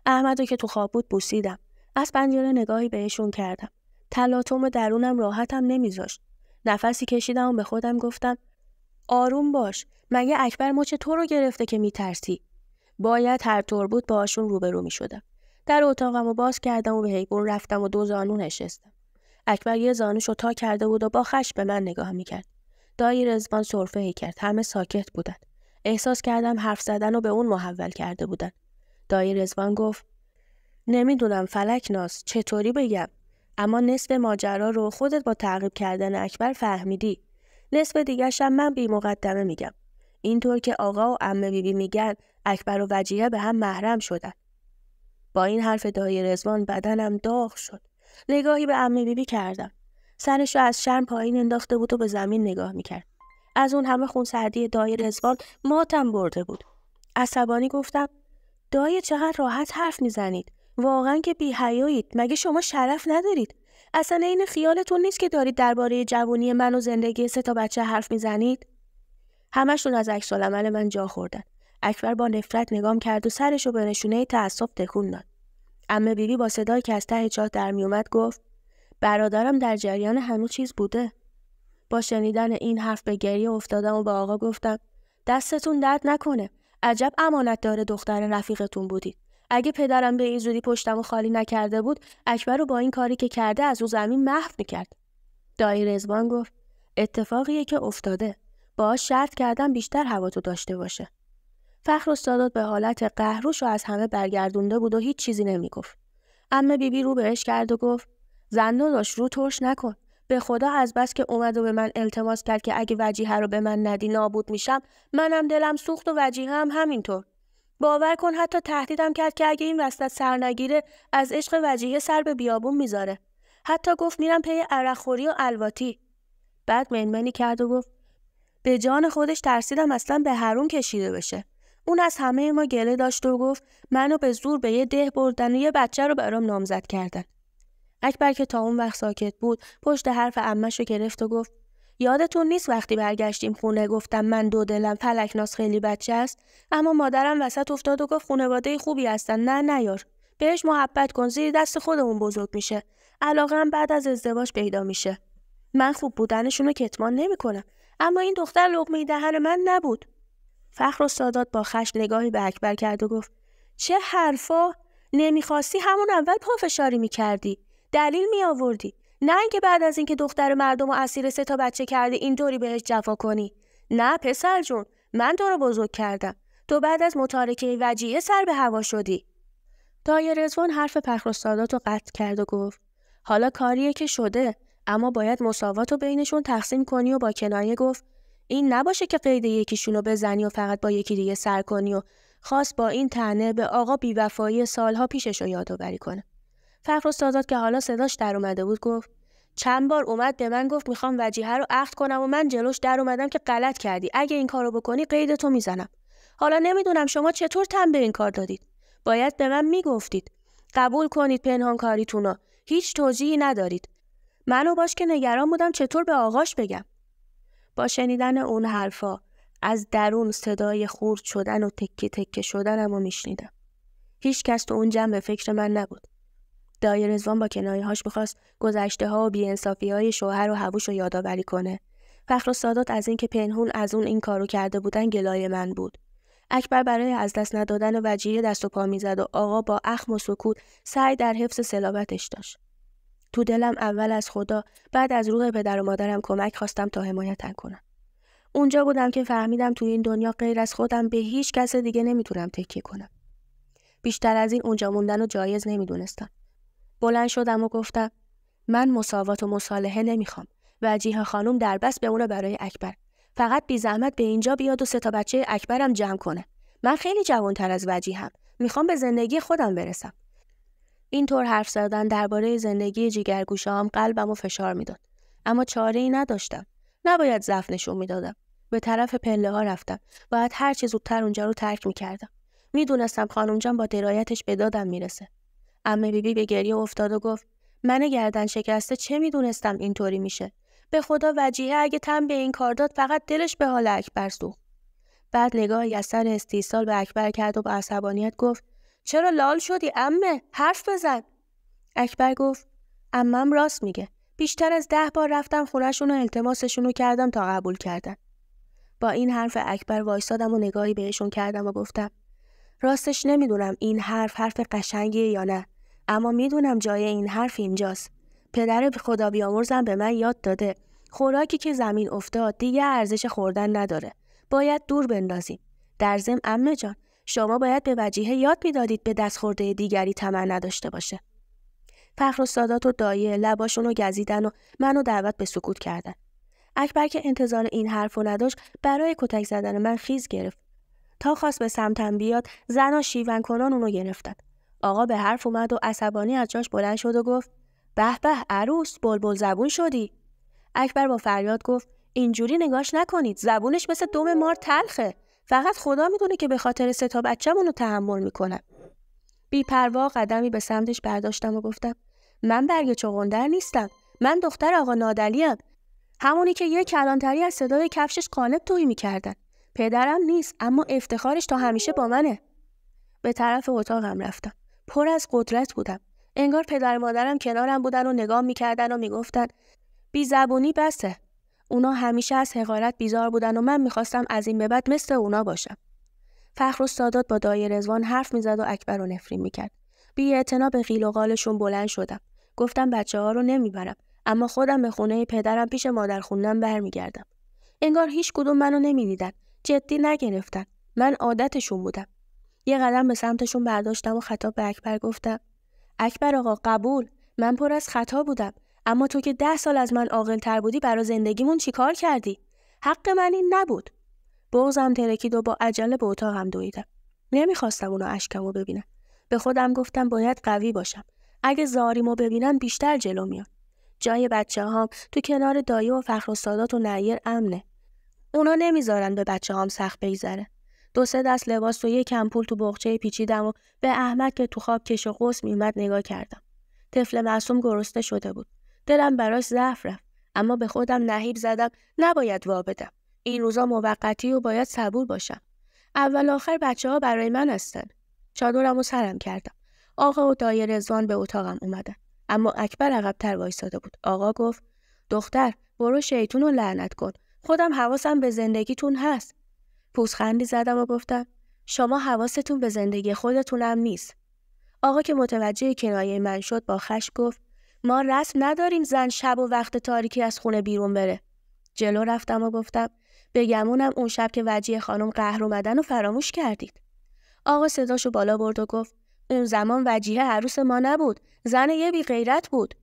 احمد رو که تو خواب بود بوسیدم از پنجره نگاهی بهشون کردم. تلاطم درونم راحتم نمیذاشت. نفسی کشیدم و به خودم گفتم آروم باش مگه اکبر مچ تو رو گرفته که میترسی باید هر طور بود باشون روبرو میشدم در اتاقم و باز کردم و به حیبون رفتم و دو زانو نشستم اکبر یه زانوش رو تا کرده بود و با خش به من نگاه میکرد دایی رزبان صرفه ای کرد همه ساکت بودن احساس کردم حرف زدن و به اون محول کرده بودن دایی رزوان گفت نمیدونم فلک ناز چطوری بگم اما نصف ماجرا رو خودت با تعقیب کردن اکبر فهمیدی نصف دیگرشم من بی مقدمه میگم اینطور که آقا و عمه بیبی میگن اکبر و وجیه به هم محرم شدن با این حرف دایی رزوان بدنم داغ شد نگاهی به امه بیبی کردم سرش رو از شرم پایین انداخته بود و به زمین نگاه میکرد از اون همه خونسردی دای رزوان ماتم برده بود عصبانی گفتم دایی چقدر راحت حرف میزنید واقعا که بی حیایید مگه شما شرف ندارید اصلا این خیالتون نیست که دارید درباره جوانی من و زندگی سه تا بچه حرف میزنید همشون از عکس عمل من جا خوردن اکبر با نفرت نگام کرد و سرش رو به نشونه تعصب تکون داد اما بیبی با صدای که از ته چاه در میومد گفت برادرم در جریان همه چیز بوده با شنیدن این حرف به گریه افتادم و به آقا گفتم دستتون درد نکنه عجب امانت داره دختر رفیقتون بودید اگه پدرم به این زودی پشتم و خالی نکرده بود اکبر رو با این کاری که کرده از او زمین محو میکرد دایی رزوان گفت اتفاقیه که افتاده با شرط کردم بیشتر هوا تو داشته باشه فخر استادات به حالت قهروش و از همه برگردونده بود و هیچ چیزی نمیگفت اما بیبی رو بهش کرد و گفت زنده داشت رو ترش نکن به خدا از بس که اومد و به من التماس کرد که اگه وجیه رو به من ندی نابود میشم منم دلم سوخت و وجیه هم همینطور باور کن حتی تهدیدم کرد که اگه این وسط سر نگیره از عشق وجیه سر به بیابون میذاره حتی گفت میرم پی عرقخوری و الواتی بعد منمنی کرد و گفت به جان خودش ترسیدم اصلا به هرون کشیده بشه اون از همه ما گله داشت و گفت منو به زور به یه ده بردن و یه بچه رو برام نامزد کردن اکبر که تا اون وقت ساکت بود پشت حرف عمش رو گرفت و گفت یادتون نیست وقتی برگشتیم خونه گفتم من دو دلم فلکناس خیلی بچه است اما مادرم وسط افتاد و گفت خانواده خوبی هستن نه نیار بهش محبت کن زیر دست خودمون بزرگ میشه علاقه هم بعد از ازدواج پیدا میشه من خوب بودنشون رو کتمان نمیکنم اما این دختر لقمه دهن من نبود فخر و سادات با خشم نگاهی به اکبر کرد و گفت چه حرفا نمیخواستی همون اول پافشاری میکردی دلیل میآوردی نه اینکه بعد از اینکه دختر مردم و اسیر سه تا بچه کرده این دوری بهش جفا کنی نه پسر جون من تو رو بزرگ کردم تو بعد از متارکه وجیه سر به هوا شدی دای رزوان حرف پخرستادات رو قطع کرد و گفت حالا کاریه که شده اما باید مساوات و بینشون تقسیم کنی و با کنایه گفت این نباشه که قید یکیشون رو بزنی و فقط با یکی دیگه سر کنی و خواست با این تنه به آقا بیوفایی سالها پیشش رو یادآوری کنه فخر که حالا صداش در اومده بود گفت چند بار اومد به من گفت میخوام وجیه رو عقد کنم و من جلوش در اومدم که غلط کردی اگه این کارو بکنی قید تو میزنم حالا نمیدونم شما چطور تن به این کار دادید باید به من میگفتید قبول کنید پنهان کاریتونا هیچ توجیهی ندارید منو باش که نگران بودم چطور به آغاش بگم با شنیدن اون حرفا از درون صدای خورد شدن و تکه تکه شدن رو میشنیدم هیچ کس تو اون جمع به فکر من نبود دای رزوان با هاش میخواست گذشته ها و بیانصافی های شوهر و هووش رو یادآوری کنه. فخر و سادات از اینکه پنهون از اون این کارو کرده بودن گلای من بود. اکبر برای از دست ندادن وجیه دست و پا میزد و آقا با اخم و سکوت سعی در حفظ سلاوتش داشت. تو دلم اول از خدا بعد از روح پدر و مادرم کمک خواستم تا حمایتم کنم. اونجا بودم که فهمیدم تو این دنیا غیر از خودم به هیچ کس دیگه نمیتونم تکیه کنم. بیشتر از این اونجا موندن و جایز نمیدونستم. بلند شدم و گفتم من مساوات و مصالحه نمیخوام وجیه خانم در بس به اونو برای اکبر فقط بی زحمت به اینجا بیاد و سه تا بچه اکبرم جمع کنه من خیلی جوانتر از وجیهم میخوام به زندگی خودم برسم اینطور حرف زدن درباره زندگی جیگرگوشام قلبم و فشار میداد اما چاره ای نداشتم نباید ضعف نشون میدادم به طرف پله ها رفتم باید هر چه زودتر اونجا رو ترک میکردم میدونستم خانم جان با درایتش به دادم میرسه امه بیبی به گریه افتاد و گفت من گردن شکسته چه میدونستم اینطوری میشه به خدا وجیه اگه تم به این کار داد فقط دلش به حال اکبر سوخت بعد نگاهی از سر استیصال به اکبر کرد و با عصبانیت گفت چرا لال شدی امه حرف بزن اکبر گفت امم راست میگه بیشتر از ده بار رفتم خونشون و التماسشون رو کردم تا قبول کردن با این حرف اکبر وایستادم و نگاهی بهشون کردم و گفتم راستش نمیدونم این حرف حرف قشنگیه یا نه اما میدونم جای این حرف اینجاست پدر خدا بیامرزم به من یاد داده خوراکی که زمین افتاد دیگه ارزش خوردن نداره باید دور بندازیم در زم امه جان شما باید به وجیه یاد میدادید به دست خورده دیگری تمن نداشته باشه فخر و سادات و دایه لباشون رو گزیدن و منو دعوت به سکوت کردن اکبر که انتظار این حرف رو نداشت برای کتک زدن من خیز گرفت تا خواست به سمتم بیاد زن و شیون کنان اونو گرفتن آقا به حرف اومد و عصبانی از جاش بلند شد و گفت به به عروس بلبل زبون شدی اکبر با فریاد گفت اینجوری نگاش نکنید زبونش مثل دوم مار تلخه فقط خدا میدونه که به خاطر ستا تا اونو رو تحمل میکنم پروا قدمی به سمتش برداشتم و گفتم من برگ چغندر نیستم من دختر آقا نادلیم همونی که یه کلانتری از صدای کفشش قالب توی میکردن پدرم نیست اما افتخارش تا همیشه با منه به طرف اتاقم رفتم پر از قدرت بودم انگار پدر مادرم کنارم بودن و نگاه میکردن و میگفتن بی زبونی بسه اونا همیشه از حقارت بیزار بودن و من میخواستم از این به بعد مثل اونا باشم فخر و سادات با دایه رزوان حرف میزد و اکبر و نفرین میکرد بی اعتنا به قیل و قالشون بلند شدم گفتم بچه ها رو نمیبرم اما خودم به خونه پدرم پیش مادر خوندم برمیگردم انگار هیچ کدوم منو نمیدیدن جدی نگرفتن من عادتشون بودم یه قدم به سمتشون برداشتم و خطاب به اکبر گفتم اکبر آقا قبول من پر از خطا بودم اما تو که ده سال از من تر بودی برا زندگیمون چیکار کردی حق من این نبود بغزم ترکید و با عجله به اتاقم دویدم نمیخواستم اونو و ببینم به خودم گفتم باید قوی باشم اگه زاریمو ببینن بیشتر جلو میان جای بچه هام تو کنار دایه و فخر و سادات و امنه اونا نمیذارن به بچه هم سخت بگذره. دو سه دست لباس و یه کم پول تو بغچه پیچیدم و به احمد که تو خواب کش و قوس میمد نگاه کردم. طفل معصوم گرسنه شده بود. دلم براش ضعف رفت. اما به خودم نهیب زدم نباید وا بدم. این روزا موقتی و باید صبور باشم. اول آخر بچه ها برای من هستن. چادرم و سرم کردم. آقا و دای رزوان به اتاقم اومدن. اما اکبر عقبتر وایستاده بود. آقا گفت دختر برو شیطون رو لعنت کن. خودم حواسم به زندگیتون هست. پوزخندی زدم و گفتم شما حواستون به زندگی هم نیست. آقا که متوجه کنایه من شد با خش گفت ما رسم نداریم زن شب و وقت تاریکی از خونه بیرون بره. جلو رفتم و گفتم بگمونم اون شب که وجیه خانم قهر اومدن و فراموش کردید. آقا صداشو بالا برد و گفت اون زمان وجیه عروس ما نبود. زن یه بی غیرت بود.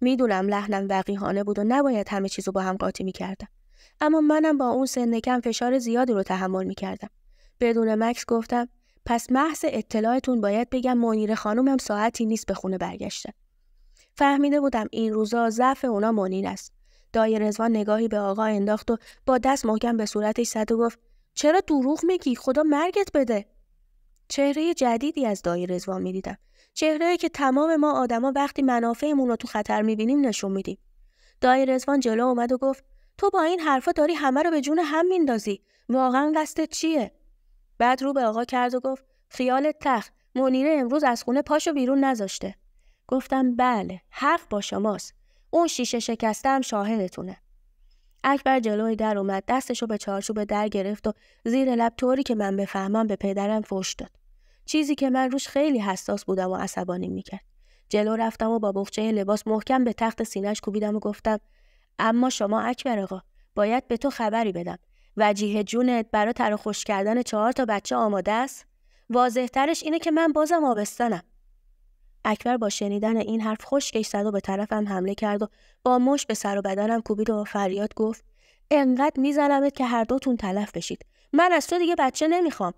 میدونم لحنم وقیحانه بود و نباید همه چیزو با هم قاطی میکردم. اما منم با اون سن کم فشار زیادی رو تحمل کردم. بدون مکس گفتم پس محض اطلاعتون باید بگم منیر خانومم ساعتی نیست به خونه برگشته فهمیده بودم این روزا ضعف اونا منیر است دای رزوان نگاهی به آقا انداخت و با دست محکم به صورتش زد و گفت چرا دروغ میگی خدا مرگت بده چهره جدیدی از دای رزوان میدیدم چهره که تمام ما آدما وقتی منافعمون رو تو خطر میبینیم نشون میدیم دای رزوان جلو اومد و گفت تو با این حرفا داری همه رو به جون هم میندازی واقعا قصدت چیه بعد رو به آقا کرد و گفت خیال تخت منیره امروز از خونه پاشو بیرون نذاشته گفتم بله حق با شماست اون شیشه شکسته هم شاهدتونه اکبر جلوی در اومد دستشو به چارچوب در گرفت و زیر لب طوری که من بفهمم به پدرم فوش داد چیزی که من روش خیلی حساس بودم و عصبانی میکرد جلو رفتم و با بخچه لباس محکم به تخت سینهش کوبیدم و گفتم اما شما اکبر آقا باید به تو خبری بدم وجیه جونت برای تر خوش کردن چهار تا بچه آماده است واضحترش اینه که من بازم آبستنم اکبر با شنیدن این حرف خوش زد و به طرفم حمله کرد و با مش به سر و بدنم کوبید و فریاد گفت انقدر میزنمت که هر دوتون تلف بشید من از تو دیگه بچه نمیخوام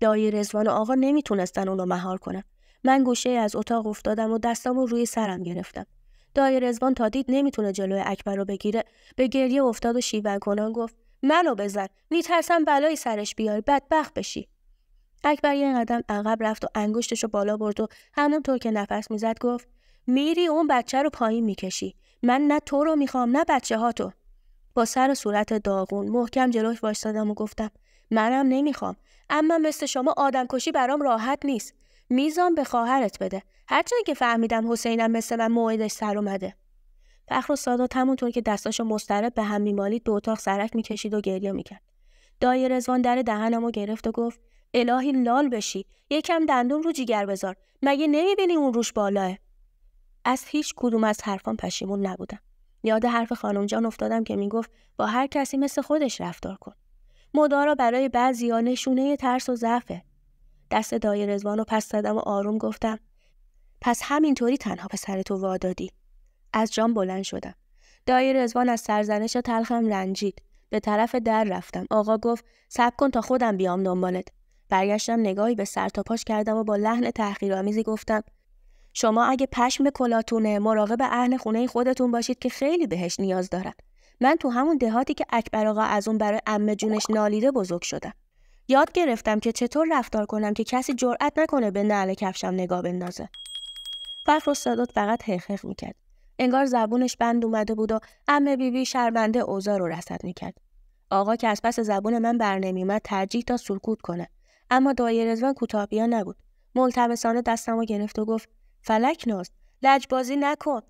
دایی رزوان و آقا نمیتونستن اونو مهار کنم من گوشه از اتاق افتادم و دستم روی سرم گرفتم دای رزوان تا دید نمیتونه جلوی اکبر رو بگیره به گریه افتاد و شیون کنان گفت منو بزن میترسم بلایی سرش بیاری بدبخت بشی اکبر یه قدم عقب رفت و انگشتش رو بالا برد و همونطور که نفس میزد گفت میری اون بچه رو پایین میکشی من نه تو رو میخوام نه بچه ها با سر و صورت داغون محکم جلوش واستادم و گفتم منم نمیخوام اما مثل شما آدمکشی برام راحت نیست میزان به خواهرت بده هرچند که فهمیدم حسینم مثل من موعدش سر اومده فخر و سادات همونطور که دستاشو مسترب به هم میمالید به اتاق سرک میکشید و گریه میکرد دای رزوان در دهنمو گرفت و گفت الهی لال بشی یکم دندون رو جیگر بذار مگه نمیبینی اون روش بالاه از هیچ کدوم از حرفان پشیمون نبودم یاد حرف خانم جان افتادم که میگفت با هر کسی مثل خودش رفتار کن مدارا برای بعضیا نشونه ترس و ضعفه دست دای رزوان رو پس زدم و آروم گفتم پس همینطوری تنها پسر تو وادادی از جام بلند شدم دای رزوان از سرزنش تلخم رنجید به طرف در رفتم آقا گفت صبر کن تا خودم بیام دنبالت برگشتم نگاهی به سر تا پاش کردم و با لحن تحقیرآمیزی گفتم شما اگه پشم کلاتونه مراقب اهل خونه خودتون باشید که خیلی بهش نیاز دارم من تو همون دهاتی که اکبر آقا از اون برای عمه جونش نالیده بزرگ شدم یاد گرفتم که چطور رفتار کنم که کسی جرأت نکنه به نعل کفشم نگاه بندازه. فخر استادات فقط هخخ میکرد. انگار زبونش بند اومده بود و امه بیبی شرمنده اوزا رو رسد میکرد. آقا که از پس زبون من برنمیومد ترجیح تا سکوت کنه. اما دایی رزوان نبود. ملتمسانه دستم گرفت و گفت فلک ناز لجبازی نکن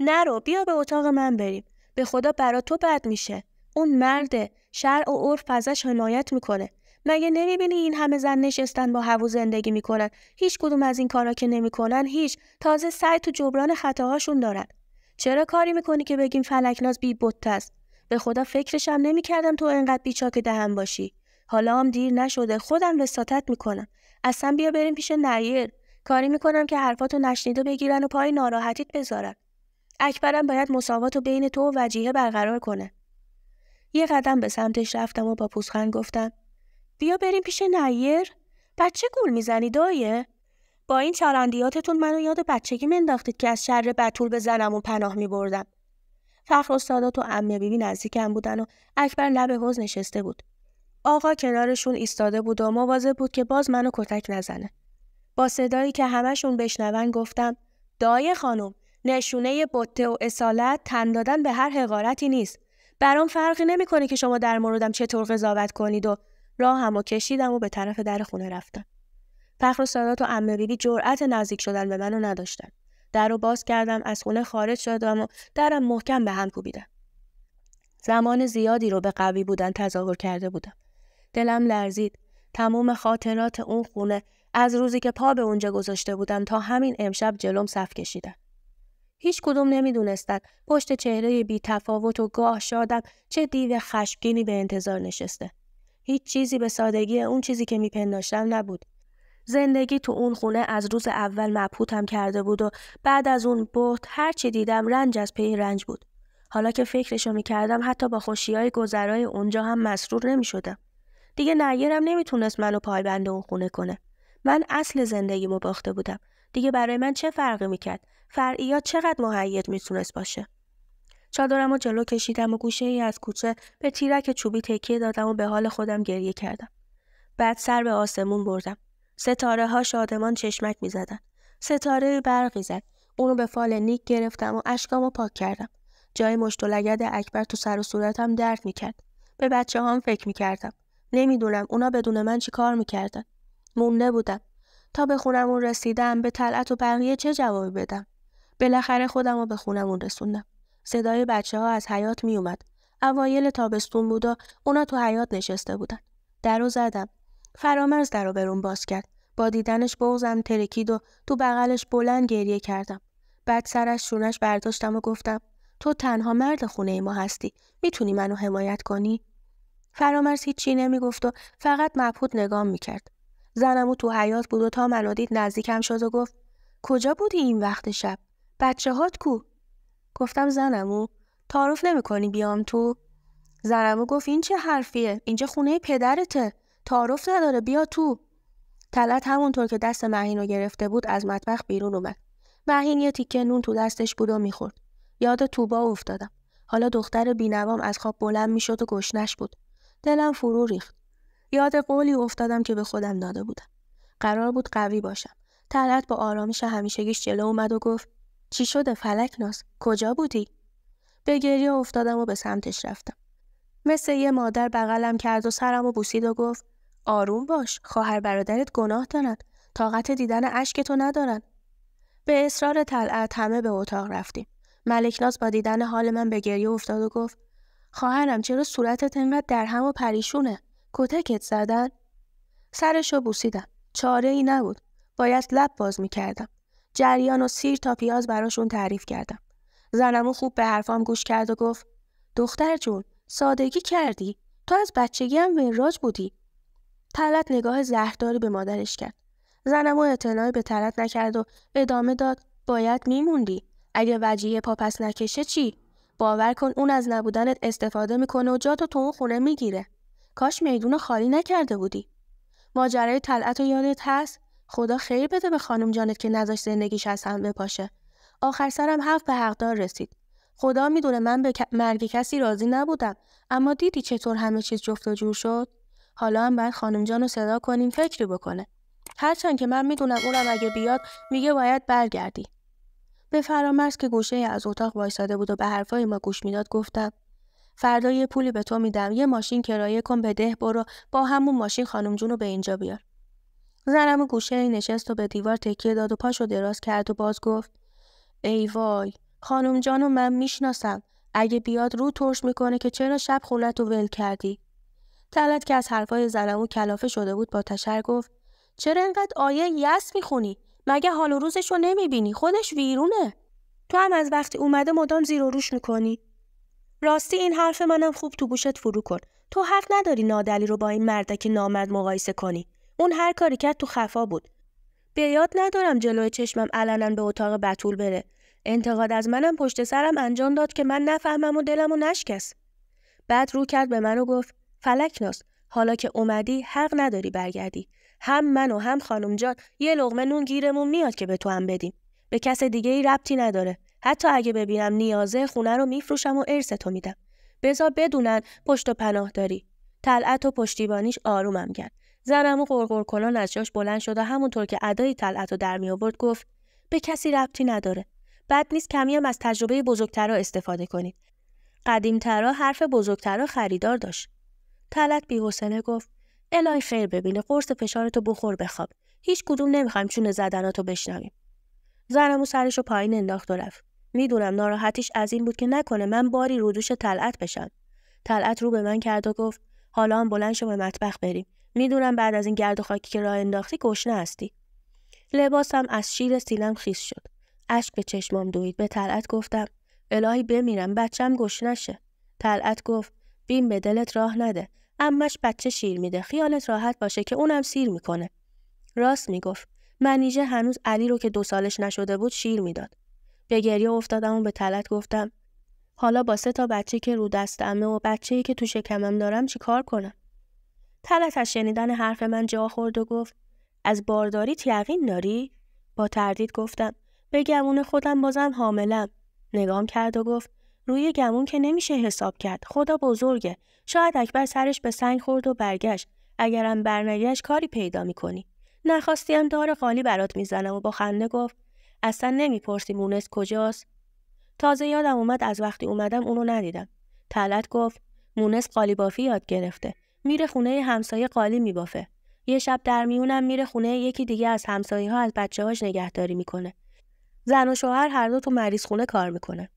نرو بیا به اتاق من بریم به خدا برا تو بد میشه اون مرده شرع و عرف ازش حمایت میکنه مگه نمیبینی این همه زن نشستن با هوو زندگی میکنن هیچ کدوم از این کارا که نمیکنن هیچ تازه سعی تو جبران خطاهاشون دارن چرا کاری میکنی که بگیم فلکناز بی بوت است به خدا فکرشم نمیکردم تو انقدر بیچاک دهن باشی حالا هم دیر نشده خودم وساطت میکنم اصلا بیا بریم پیش نیر کاری میکنم که حرفاتو نشنیده بگیرن و پای ناراحتیت بذارن اکبرم باید مساوات بین تو و وجیه برقرار کنه یه قدم به سمتش رفتم و با پوزخند گفتم بیا بریم پیش نیر بچه گول میزنی دایه با این چارندیاتتون منو یاد بچگی منداختید که از شر بتول به زنم و پناه میبردم فخر استادات و امه بیبی نزدیکم بودن و اکبر لب حوز نشسته بود آقا کنارشون ایستاده بود و مواظب بود که باز منو کتک نزنه با صدایی که همشون بشنون گفتم دای خانم نشونه بطه و اصالت تن دادن به هر حقارتی نیست برام فرقی نمیکنه که شما در موردم چطور قضاوت کنید و هم و کشیدم و به طرف در خونه رفتم فخر و سادات و عمه جرأت نزدیک شدن به منو نداشتن در رو باز کردم از خونه خارج شدم و درم محکم به هم کوبیدم زمان زیادی رو به قوی بودن تظاهر کرده بودم دلم لرزید تمام خاطرات اون خونه از روزی که پا به اونجا گذاشته بودم تا همین امشب جلوم صف کشیدن هیچ کدوم نمیدونستند پشت چهره بی تفاوت و گاه شادم چه دیو خشمگینی به انتظار نشسته هیچ چیزی به سادگی اون چیزی که میپنداشتم نبود. زندگی تو اون خونه از روز اول مبهوتم کرده بود و بعد از اون بحت هر چی دیدم رنج از پی رنج بود. حالا که فکرشو میکردم حتی با خوشی های گذرای اونجا هم مسرور نمیشدم. دیگه نگیرم نمیتونست منو پایبند اون خونه کنه. من اصل زندگی باخته بودم. دیگه برای من چه فرقی میکرد؟ فرعیات چقدر مهیج میتونست باشه؟ چادرم و جلو کشیدم و گوشه ای از کوچه به تیرک چوبی تکیه دادم و به حال خودم گریه کردم. بعد سر به آسمون بردم. ستاره ها شادمان چشمک می زدن. ستاره برقی زد. اونو به فال نیک گرفتم و اشکامو پاک کردم. جای مشت و اکبر تو سر و صورتم درد میکرد. به بچه هم فکر می میکردم. نمیدونم اونا بدون من چی کار میکردن. مونده بودم. تا به خونمون رسیدم به طلعت و بقیه چه جوابی بدم. بالاخره خودم رو به خونمون رسوندم. صدای بچه ها از حیات می اومد. اوایل تابستون بود و اونا تو حیات نشسته بودن. درو زدم. فرامرز در برون باز کرد. با دیدنش بغزم ترکید و تو بغلش بلند گریه کردم. بعد سرش شونش برداشتم و گفتم تو تنها مرد خونه ما هستی. میتونی منو حمایت کنی؟ فرامرز هیچی نمیگفت و فقط مبهوت نگام میکرد. زنمو تو حیات بود و تا منو دید نزدیکم شد و گفت کجا بودی این وقت شب؟ بچه هات کو؟ گفتم زنمو تعارف نمیکنی بیام تو زنمو گفت این چه حرفیه اینجا خونه پدرته تعارف نداره بیا تو طلعت همونطور که دست مهین رو گرفته بود از مطبخ بیرون اومد مهین یه تیکه نون تو دستش بود و میخورد یاد توبا افتادم حالا دختر بینوام از خواب بلند میشد و گشنش بود دلم فرو ریخت یاد قولی افتادم که به خودم داده بودم قرار بود قوی باشم طلعت با آرامش همیشگیش جلو اومد و گفت چی شده فلکناس؟ کجا بودی به گریه افتادم و به سمتش رفتم مثل یه مادر بغلم کرد و سرم و بوسید و گفت آروم باش خواهر برادرت گناه دارند طاقت دیدن اشک تو ندارن به اصرار طلعت همه به اتاق رفتیم ملکناز با دیدن حال من به گریه افتاد و گفت خواهرم چرا صورتت انقدر درهم و پریشونه کتکت زدن سرشو بوسیدم چاره ای نبود باید لب باز میکردم جریان و سیر تا پیاز براشون تعریف کردم زنمو خوب به حرفام گوش کرد و گفت دختر جون سادگی کردی تو از بچگی هم وراج بودی تلت نگاه زهرداری به مادرش کرد زنمو اعتنایی به تلت نکرد و ادامه داد باید میموندی اگه وجیه پاپس نکشه چی باور کن اون از نبودنت استفاده میکنه و جاتو تو اون خونه میگیره کاش میدون خالی نکرده بودی ماجرای طلعت و یادت هست خدا خیر بده به خانم جانت که نذاش زندگیش از هم بپاشه آخر سرم حق به حقدار رسید خدا میدونه من به مرگ کسی راضی نبودم اما دیدی چطور همه چیز جفت و جور شد حالا هم باید خانم جان رو صدا کنیم فکری بکنه هرچند که من میدونم اونم اگه بیاد میگه باید برگردی به فرامرز که گوشه از اتاق وایساده بود و به حرفای ما گوش میداد گفتم فردا یه پولی به تو میدم یه ماشین کرایه کن به ده برو با همون ماشین خانم جون رو به اینجا بیار زنم گوشه ای نشست و به دیوار تکیه داد و پاشو دراز کرد و باز گفت ای وای خانم جانو من میشناسم اگه بیاد رو ترش میکنه که چرا شب خولت و ول کردی تلت که از حرفای زنمو کلافه شده بود با تشر گفت چرا انقدر آیه یس میخونی مگه حال و روزشو نمیبینی خودش ویرونه تو هم از وقتی اومده مدام زیر و روش میکنی راستی این حرف منم خوب تو گوشت فرو کن تو حق نداری نادلی رو با این مردک نامرد مقایسه کنی اون هر کاری کرد تو خفا بود. به یاد ندارم جلوی چشمم علنا به اتاق بتول بره. انتقاد از منم پشت سرم انجام داد که من نفهمم و دلمو نشکست. بعد رو کرد به من و گفت فلکناس حالا که اومدی حق نداری برگردی. هم من و هم خانم جان یه لغمه نون گیرمون میاد که به تو هم بدیم. به کس دیگه ای ربطی نداره. حتی اگه ببینم نیازه خونه رو میفروشم و ارث تو میدم. بزا بدونن پشت و پناه داری. طلعت و پشتیبانیش آرومم کرد. زرم و قرقر کنان از جاش بلند شد و همونطور که ادای طلعت رو در می آورد گفت به کسی ربطی نداره. بد نیست کمی هم از تجربه بزرگترا استفاده کنید. قدیمترا حرف بزرگترا خریدار داشت. طلعت حسنه گفت الهی خیر ببینه قرص فشارتو بخور بخواب. هیچ کدوم نمیخوایم چون زدناتو بشنویم. زرمو سرش رو پایین انداخت و رفت. میدونم ناراحتیش از این بود که نکنه من باری رودوش طلعت بشم. طلعت رو به من کرد و گفت حالا هم بلند شو به مطبخ بریم. میدونم بعد از این گرد و خاکی که راه انداختی گشنه هستی لباسم از شیر سیلم خیس شد اشک به چشمام دوید به طلعت گفتم الهی بمیرم بچم گشنه شه طلعت گفت بیم به دلت راه نده امش بچه شیر میده خیالت راحت باشه که اونم سیر میکنه راست میگفت منیژه هنوز علی رو که دو سالش نشده بود شیر میداد به گریه افتادم و به طلعت گفتم حالا با سه تا بچه که رو دستمه و بچه ای که تو شکمم دارم چیکار کنم تلت از شنیدن حرف من جا خورد و گفت از بارداری یقین داری؟ با تردید گفتم به گمون خودم بازم حاملم. نگام کرد و گفت روی گمون که نمیشه حساب کرد. خدا بزرگه. شاید اکبر سرش به سنگ خورد و برگشت. اگرم برنگشت کاری پیدا میکنی. نخواستیم دار خالی برات میزنم و با خنده گفت اصلا نمیپرسی مونس کجاست؟ تازه یادم اومد از وقتی اومدم اونو ندیدم. تلت گفت مونس بافی یاد گرفته. میره خونه همسایه قالی میبافه یه شب در میونم میره خونه یکی دیگه از همسایه ها از بچه هاش نگهداری میکنه زن و شوهر هر دو تو مریض خونه کار میکنه.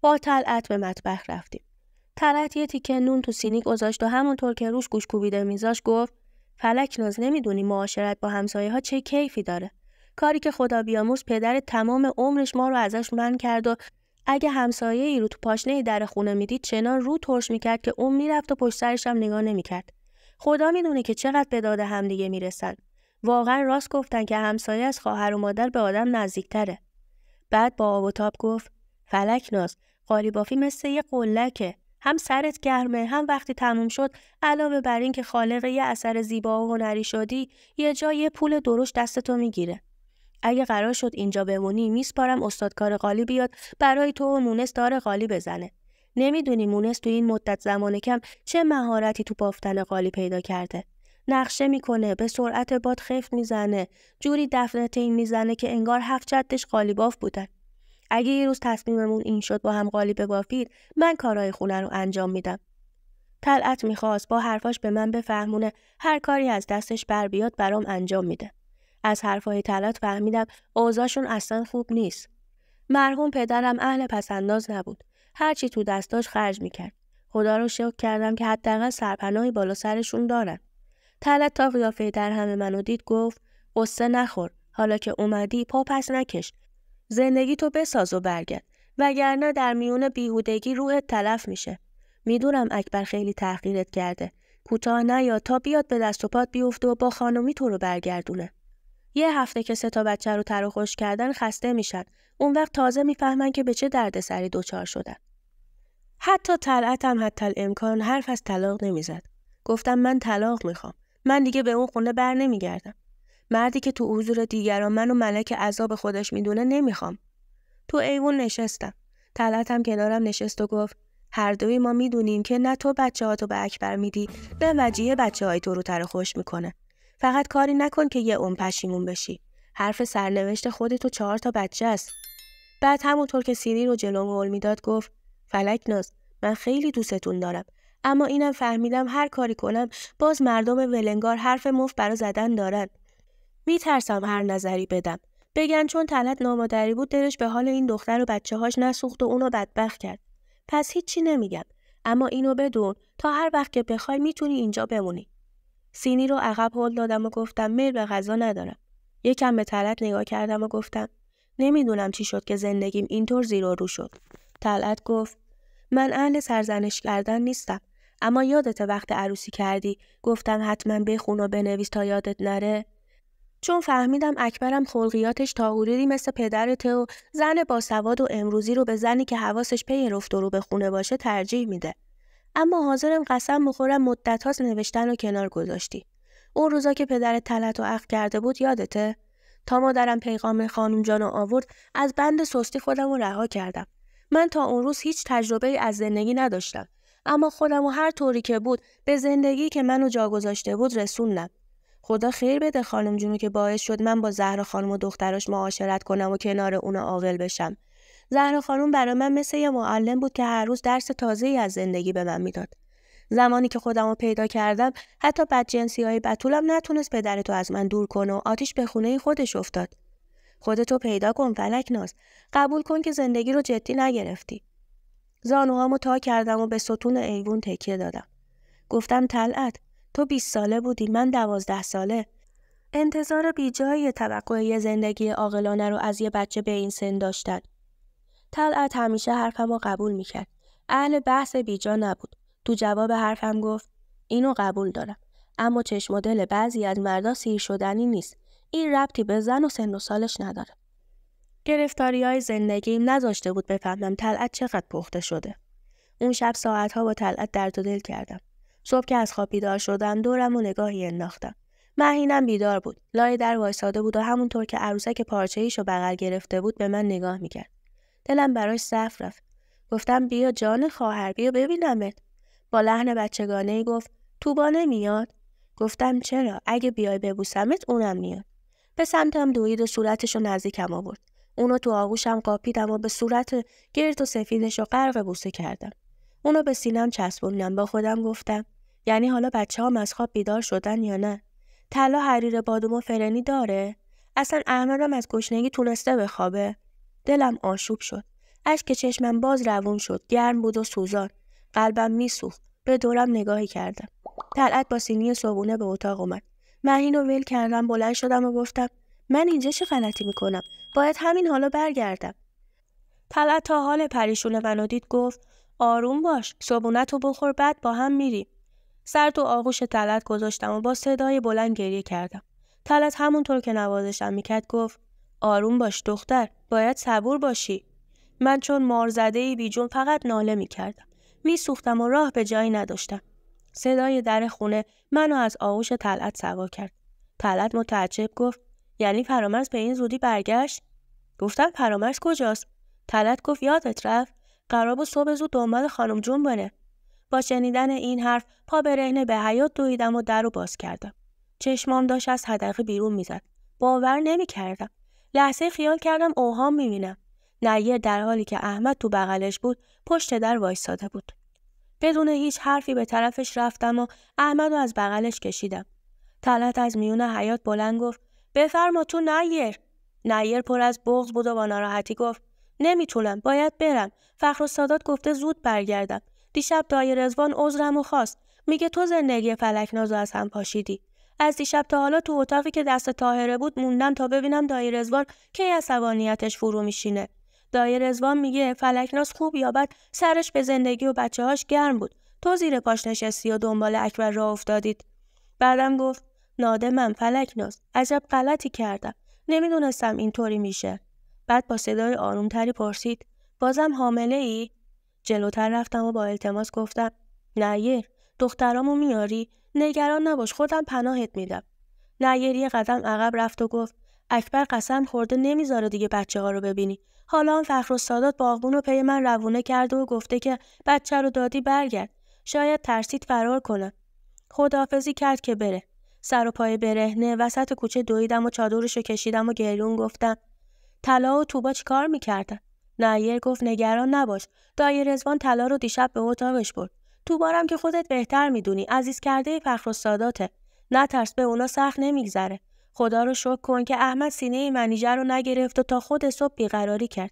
با طلعت به مطبخ رفتیم تلعت یه تیکه نون تو سینی گذاشت و همونطور که روش گوش کوبیده میذاش گفت فلک ناز نمیدونی معاشرت با همسایه ها چه کیفی داره کاری که خدا بیاموز پدر تمام عمرش ما رو ازش من کرد و اگه همسایه ای رو تو پاشنه در خونه میدید چنان رو ترش میکرد که اون میرفت و پشت سرش هم نگاه نمیکرد خدا میدونه که چقدر به داده همدیگه میرسن واقعا راست گفتن که همسایه از خواهر و مادر به آدم نزدیکتره بعد با آب و تاب گفت فلک ناز بافی مثل یه قلکه هم سرت گرمه هم وقتی تموم شد علاوه بر اینکه خالق یه اثر زیبا و هنری شدی یه جای پول درشت دستتو میگیره اگه قرار شد اینجا بمونی میسپارم استادکار قالی بیاد برای تو و مونس دار قالی بزنه نمیدونی مونس تو این مدت زمان کم چه مهارتی تو بافتن قالی پیدا کرده نقشه میکنه به سرعت باد خفت میزنه جوری دفنت این میزنه که انگار هفت جدش قالی باف بودن اگه یه روز تصمیممون این شد با هم قالی ببافید من کارهای خونه رو انجام میدم طلعت میخواست با حرفاش به من بفهمونه هر کاری از دستش بر بیاد برام انجام میده از حرفهای طلات فهمیدم اوضاعشون اصلا خوب نیست مرحوم پدرم اهل پسنداز نبود هرچی تو دستاش خرج میکرد خدا رو شکر کردم که حداقل سرپناهی بالا سرشون دارن طلت تا قیافه در همه منو دید گفت قصه نخور حالا که اومدی پا پس نکش زندگی تو بساز و برگرد وگرنه در میون بیهودگی روحت تلف میشه میدونم اکبر خیلی تحقیرت کرده کوتاه نیا تا بیاد به دست و پات بیفته و با خانمی تو رو برگردونه یه هفته که سه تا بچه رو تر و کردن خسته میشن. اون وقت تازه میفهمن که به چه دردسری دچار شدن. حتی طلعتم حتی امکان حرف از طلاق نمیزد. گفتم من طلاق میخوام. من دیگه به اون خونه بر نمیگردم. مردی که تو حضور دیگران منو ملک عذاب خودش میدونه نمیخوام. تو ایون نشستم. طلعتم کنارم نشست و گفت هر دوی ما میدونیم که نه تو بچه ها به اکبر میدی نه وجیه بچه های تو رو تر میکنه. فقط کاری نکن که یه اون پشیمون بشی. حرف سرنوشت خودت و چهار تا بچه است. بعد همونطور که سیری رو جلو مول میداد گفت فلک ناز من خیلی دوستتون دارم اما اینم فهمیدم هر کاری کنم باز مردم ولنگار حرف مفت برا زدن دارن میترسم هر نظری بدم بگن چون تنت نامادری بود دلش به حال این دختر و بچه هاش نسوخت و اونو بدبخت کرد پس هیچی نمیگم اما اینو بدون تا هر وقت که بخوای میتونی اینجا بمونی سینی رو عقب هل دادم و گفتم میل به غذا ندارم. یکم به طلعت نگاه کردم و گفتم نمیدونم چی شد که زندگیم اینطور زیر و رو شد. طلعت گفت من اهل سرزنش کردن نیستم. اما یادت وقت عروسی کردی گفتم حتما بخون و بنویس تا یادت نره چون فهمیدم اکبرم خلقیاتش تا حدودی مثل پدرت و زن با سواد و امروزی رو به زنی که حواسش پی رفت و رو به خونه باشه ترجیح میده اما حاضرم قسم بخورم مدت هاست نوشتن و کنار گذاشتی. اون روزا که پدر تلت و عقد کرده بود یادته؟ تا مادرم پیغام خانم جانو آورد از بند سستی خودم رو رها کردم. من تا اون روز هیچ تجربه از زندگی نداشتم. اما خودم و هر طوری که بود به زندگی که منو جا گذاشته بود رسوندم. خدا خیر بده خانم جونو که باعث شد من با زهر خانم و دختراش معاشرت کنم و کنار اونا عاقل بشم. زهرا خانم برای من مثل یه معلم بود که هر روز درس تازه ای از زندگی به من میداد. زمانی که خودم رو پیدا کردم حتی جنسی های بتولم نتونست پدرتو از من دور کنه و آتیش به خونه خودش افتاد. خودتو پیدا کن فلک ناز. قبول کن که زندگی رو جدی نگرفتی. زانوهامو تا کردم و به ستون ایوون تکیه دادم. گفتم تلعت. تو 20 ساله بودی من دوازده ساله. انتظار بیجای توقع یه زندگی عاقلانه رو از یه بچه به این سن داشتن. طلعت همیشه حرفم رو قبول میکرد. اهل بحث بیجا نبود. تو جواب حرفم گفت اینو قبول دارم. اما چشم دل بعضی از مردا سیر شدنی نیست. این ربطی به زن و سن و سالش نداره. گرفتاری های زندگیم نذاشته بود بفهمم طلعت چقدر پخته شده. اون شب ساعتها با طلعت درد و دل کردم. صبح که از خواب بیدار شدم دورم و نگاهی انداختم. مهینم بیدار بود. لای در وایساده بود و همونطور که عروسک پارچه بغل گرفته بود به من نگاه میکرد. دلم براش صف رفت گفتم بیا جان خواهر بیا ببینمت با لحن بچگانه ای گفت توبانه میاد گفتم چرا اگه بیای ببوسمت اونم میاد به سمتم دوید و صورتش رو نزدیکم آورد اونو تو آغوشم قاپیدم و به صورت گرد و سفیدش رو غرق بوسه کردم اونو به سینم چسبوندم با خودم گفتم یعنی حالا بچه هم از خواب بیدار شدن یا نه طلا حریر بادوم و فرنی داره اصلا احمدم از گشنگی تونسته بخوابه دلم آشوب شد. اشک چشمم باز روون شد. گرم بود و سوزان. قلبم میسوخت. به دورم نگاهی کردم. طلعت با سینی صبونه به اتاق اومد. مهین و ول کردم بلند شدم و گفتم من اینجا چه غلطی میکنم باید همین حالا برگردم طلعت تا حال پریشون منو دید گفت آروم باش صبونت و بخور بعد با هم میریم سر تو آغوش طلعت گذاشتم و با صدای بلند گریه کردم طلعت همونطور که نوازشم میکرد گفت آروم باش دختر باید صبور باشی من چون مارزدهی ای بیجون فقط ناله می کردم می سوختم و راه به جایی نداشتم صدای در خونه منو از آغوش طلعت سوا کرد طلعت متعجب گفت یعنی فرامرز به این زودی برگشت گفتم فرامرز کجاست طلعت گفت یادت رفت قرار صبح زود دنبال خانم جون بره با شنیدن این حرف پا برهنه به حیات دویدم و در رو باز کردم چشمام داشت از هدقه بیرون میزد باور نمیکردم لحظه خیال کردم اوهام میبینم. نیر در حالی که احمد تو بغلش بود پشت در وایستاده بود. بدون هیچ حرفی به طرفش رفتم و احمد رو از بغلش کشیدم. طلعت از میون حیات بلند گفت بفرما تو نیر. نیر پر از بغض بود و با ناراحتی گفت نمیتونم باید برم فخر و سادات گفته زود برگردم دیشب دای رزوان عذرم و خواست میگه تو زندگی فلکناز از هم پاشیدی از دیشب تا حالا تو اتاقی که دست تاهره بود موندم تا ببینم دایی رزوان کی عصبانیتش فرو میشینه دایی رزوان میگه فلکناس خوب یا بد سرش به زندگی و بچه هاش گرم بود تو زیر پاش نشستی و دنبال اکبر را افتادید بعدم گفت من فلکناس عجب غلطی کردم نمیدونستم اینطوری میشه بعد با صدای آرومتری پرسید بازم حامله ای؟ جلوتر رفتم و با التماس گفتم نه دخترامو میاری نگران نباش خودم پناهت میدم نیری قدم عقب رفت و گفت اکبر قسم خورده نمیذاره دیگه بچه ها رو ببینی حالا هم فخر و سادات باغبون رو پی من روونه کرده و گفته که بچه رو دادی برگرد شاید ترسید فرار کنه خداحافظی کرد که بره سر و پای برهنه وسط کوچه دویدم و رو کشیدم و گریون گفتم طلا و توبا کار میکردن نیر گفت نگران نباش دای رزوان طلا رو دیشب به اتاقش برد تو بارم که خودت بهتر میدونی عزیز کرده فخر و ساداته نترس به اونا سخت نمیگذره خدا رو شکر کن که احمد سینه منیجر رو نگرفت و تا خود صبح بیقراری کرد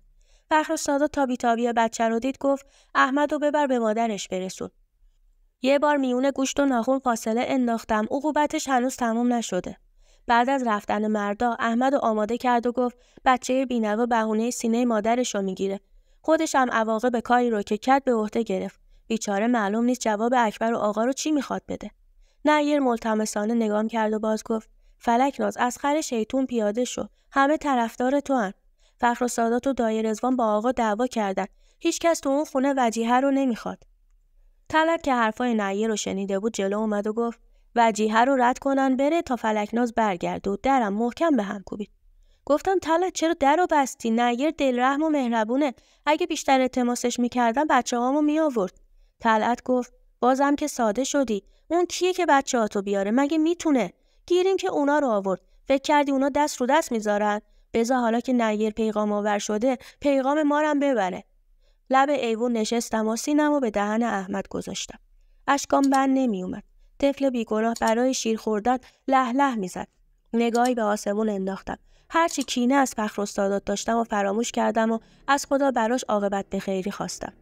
فخر و سادات تا بیتابی بچه رو دید گفت احمد رو ببر به مادرش برسون یه بار میون گوشت و ناخون فاصله انداختم عقوبتش هنوز تموم نشده بعد از رفتن مردا احمد آماده کرد و گفت بچه بینوا بهونه سینه مادرش رو میگیره خودش هم عواقب کاری رو که کرد به عهده گرفت بیچاره معلوم نیست جواب اکبر و آقا رو چی میخواد بده نیر ملتمسانه نگام کرد و باز گفت فلک ناز از خر شیطون پیاده شو همه طرفدار تو هم. فخر و سادات و دایر رزوان با آقا دعوا کردن هیچکس تو اون خونه وجیهه رو نمیخواد طلب که حرفای نیر رو شنیده بود جلو اومد و گفت وجیهه رو رد کنن بره تا فلکناز برگرد و درم محکم به هم کوبید گفتم تلا چرا در و بستی نیر دلرحم و مهربونه اگه بیشتر التماسش میکردم بچه هامو میآورد طلعت گفت بازم که ساده شدی اون کیه که بچه ها بیاره مگه میتونه گیرین که اونا رو آورد فکر کردی اونا دست رو دست میذارن بزا حالا که نیر پیغام آور شده پیغام ما هم ببره لب ایوون نشستم و سینم و به دهن احمد گذاشتم اشکام بند نمیومد طفل بیگناه برای شیر خوردن لح لح میزد نگاهی به آسمون انداختم هرچی کینه از فخر استادات داشتم و فراموش کردم و از خدا براش عاقبت به خیری خواستم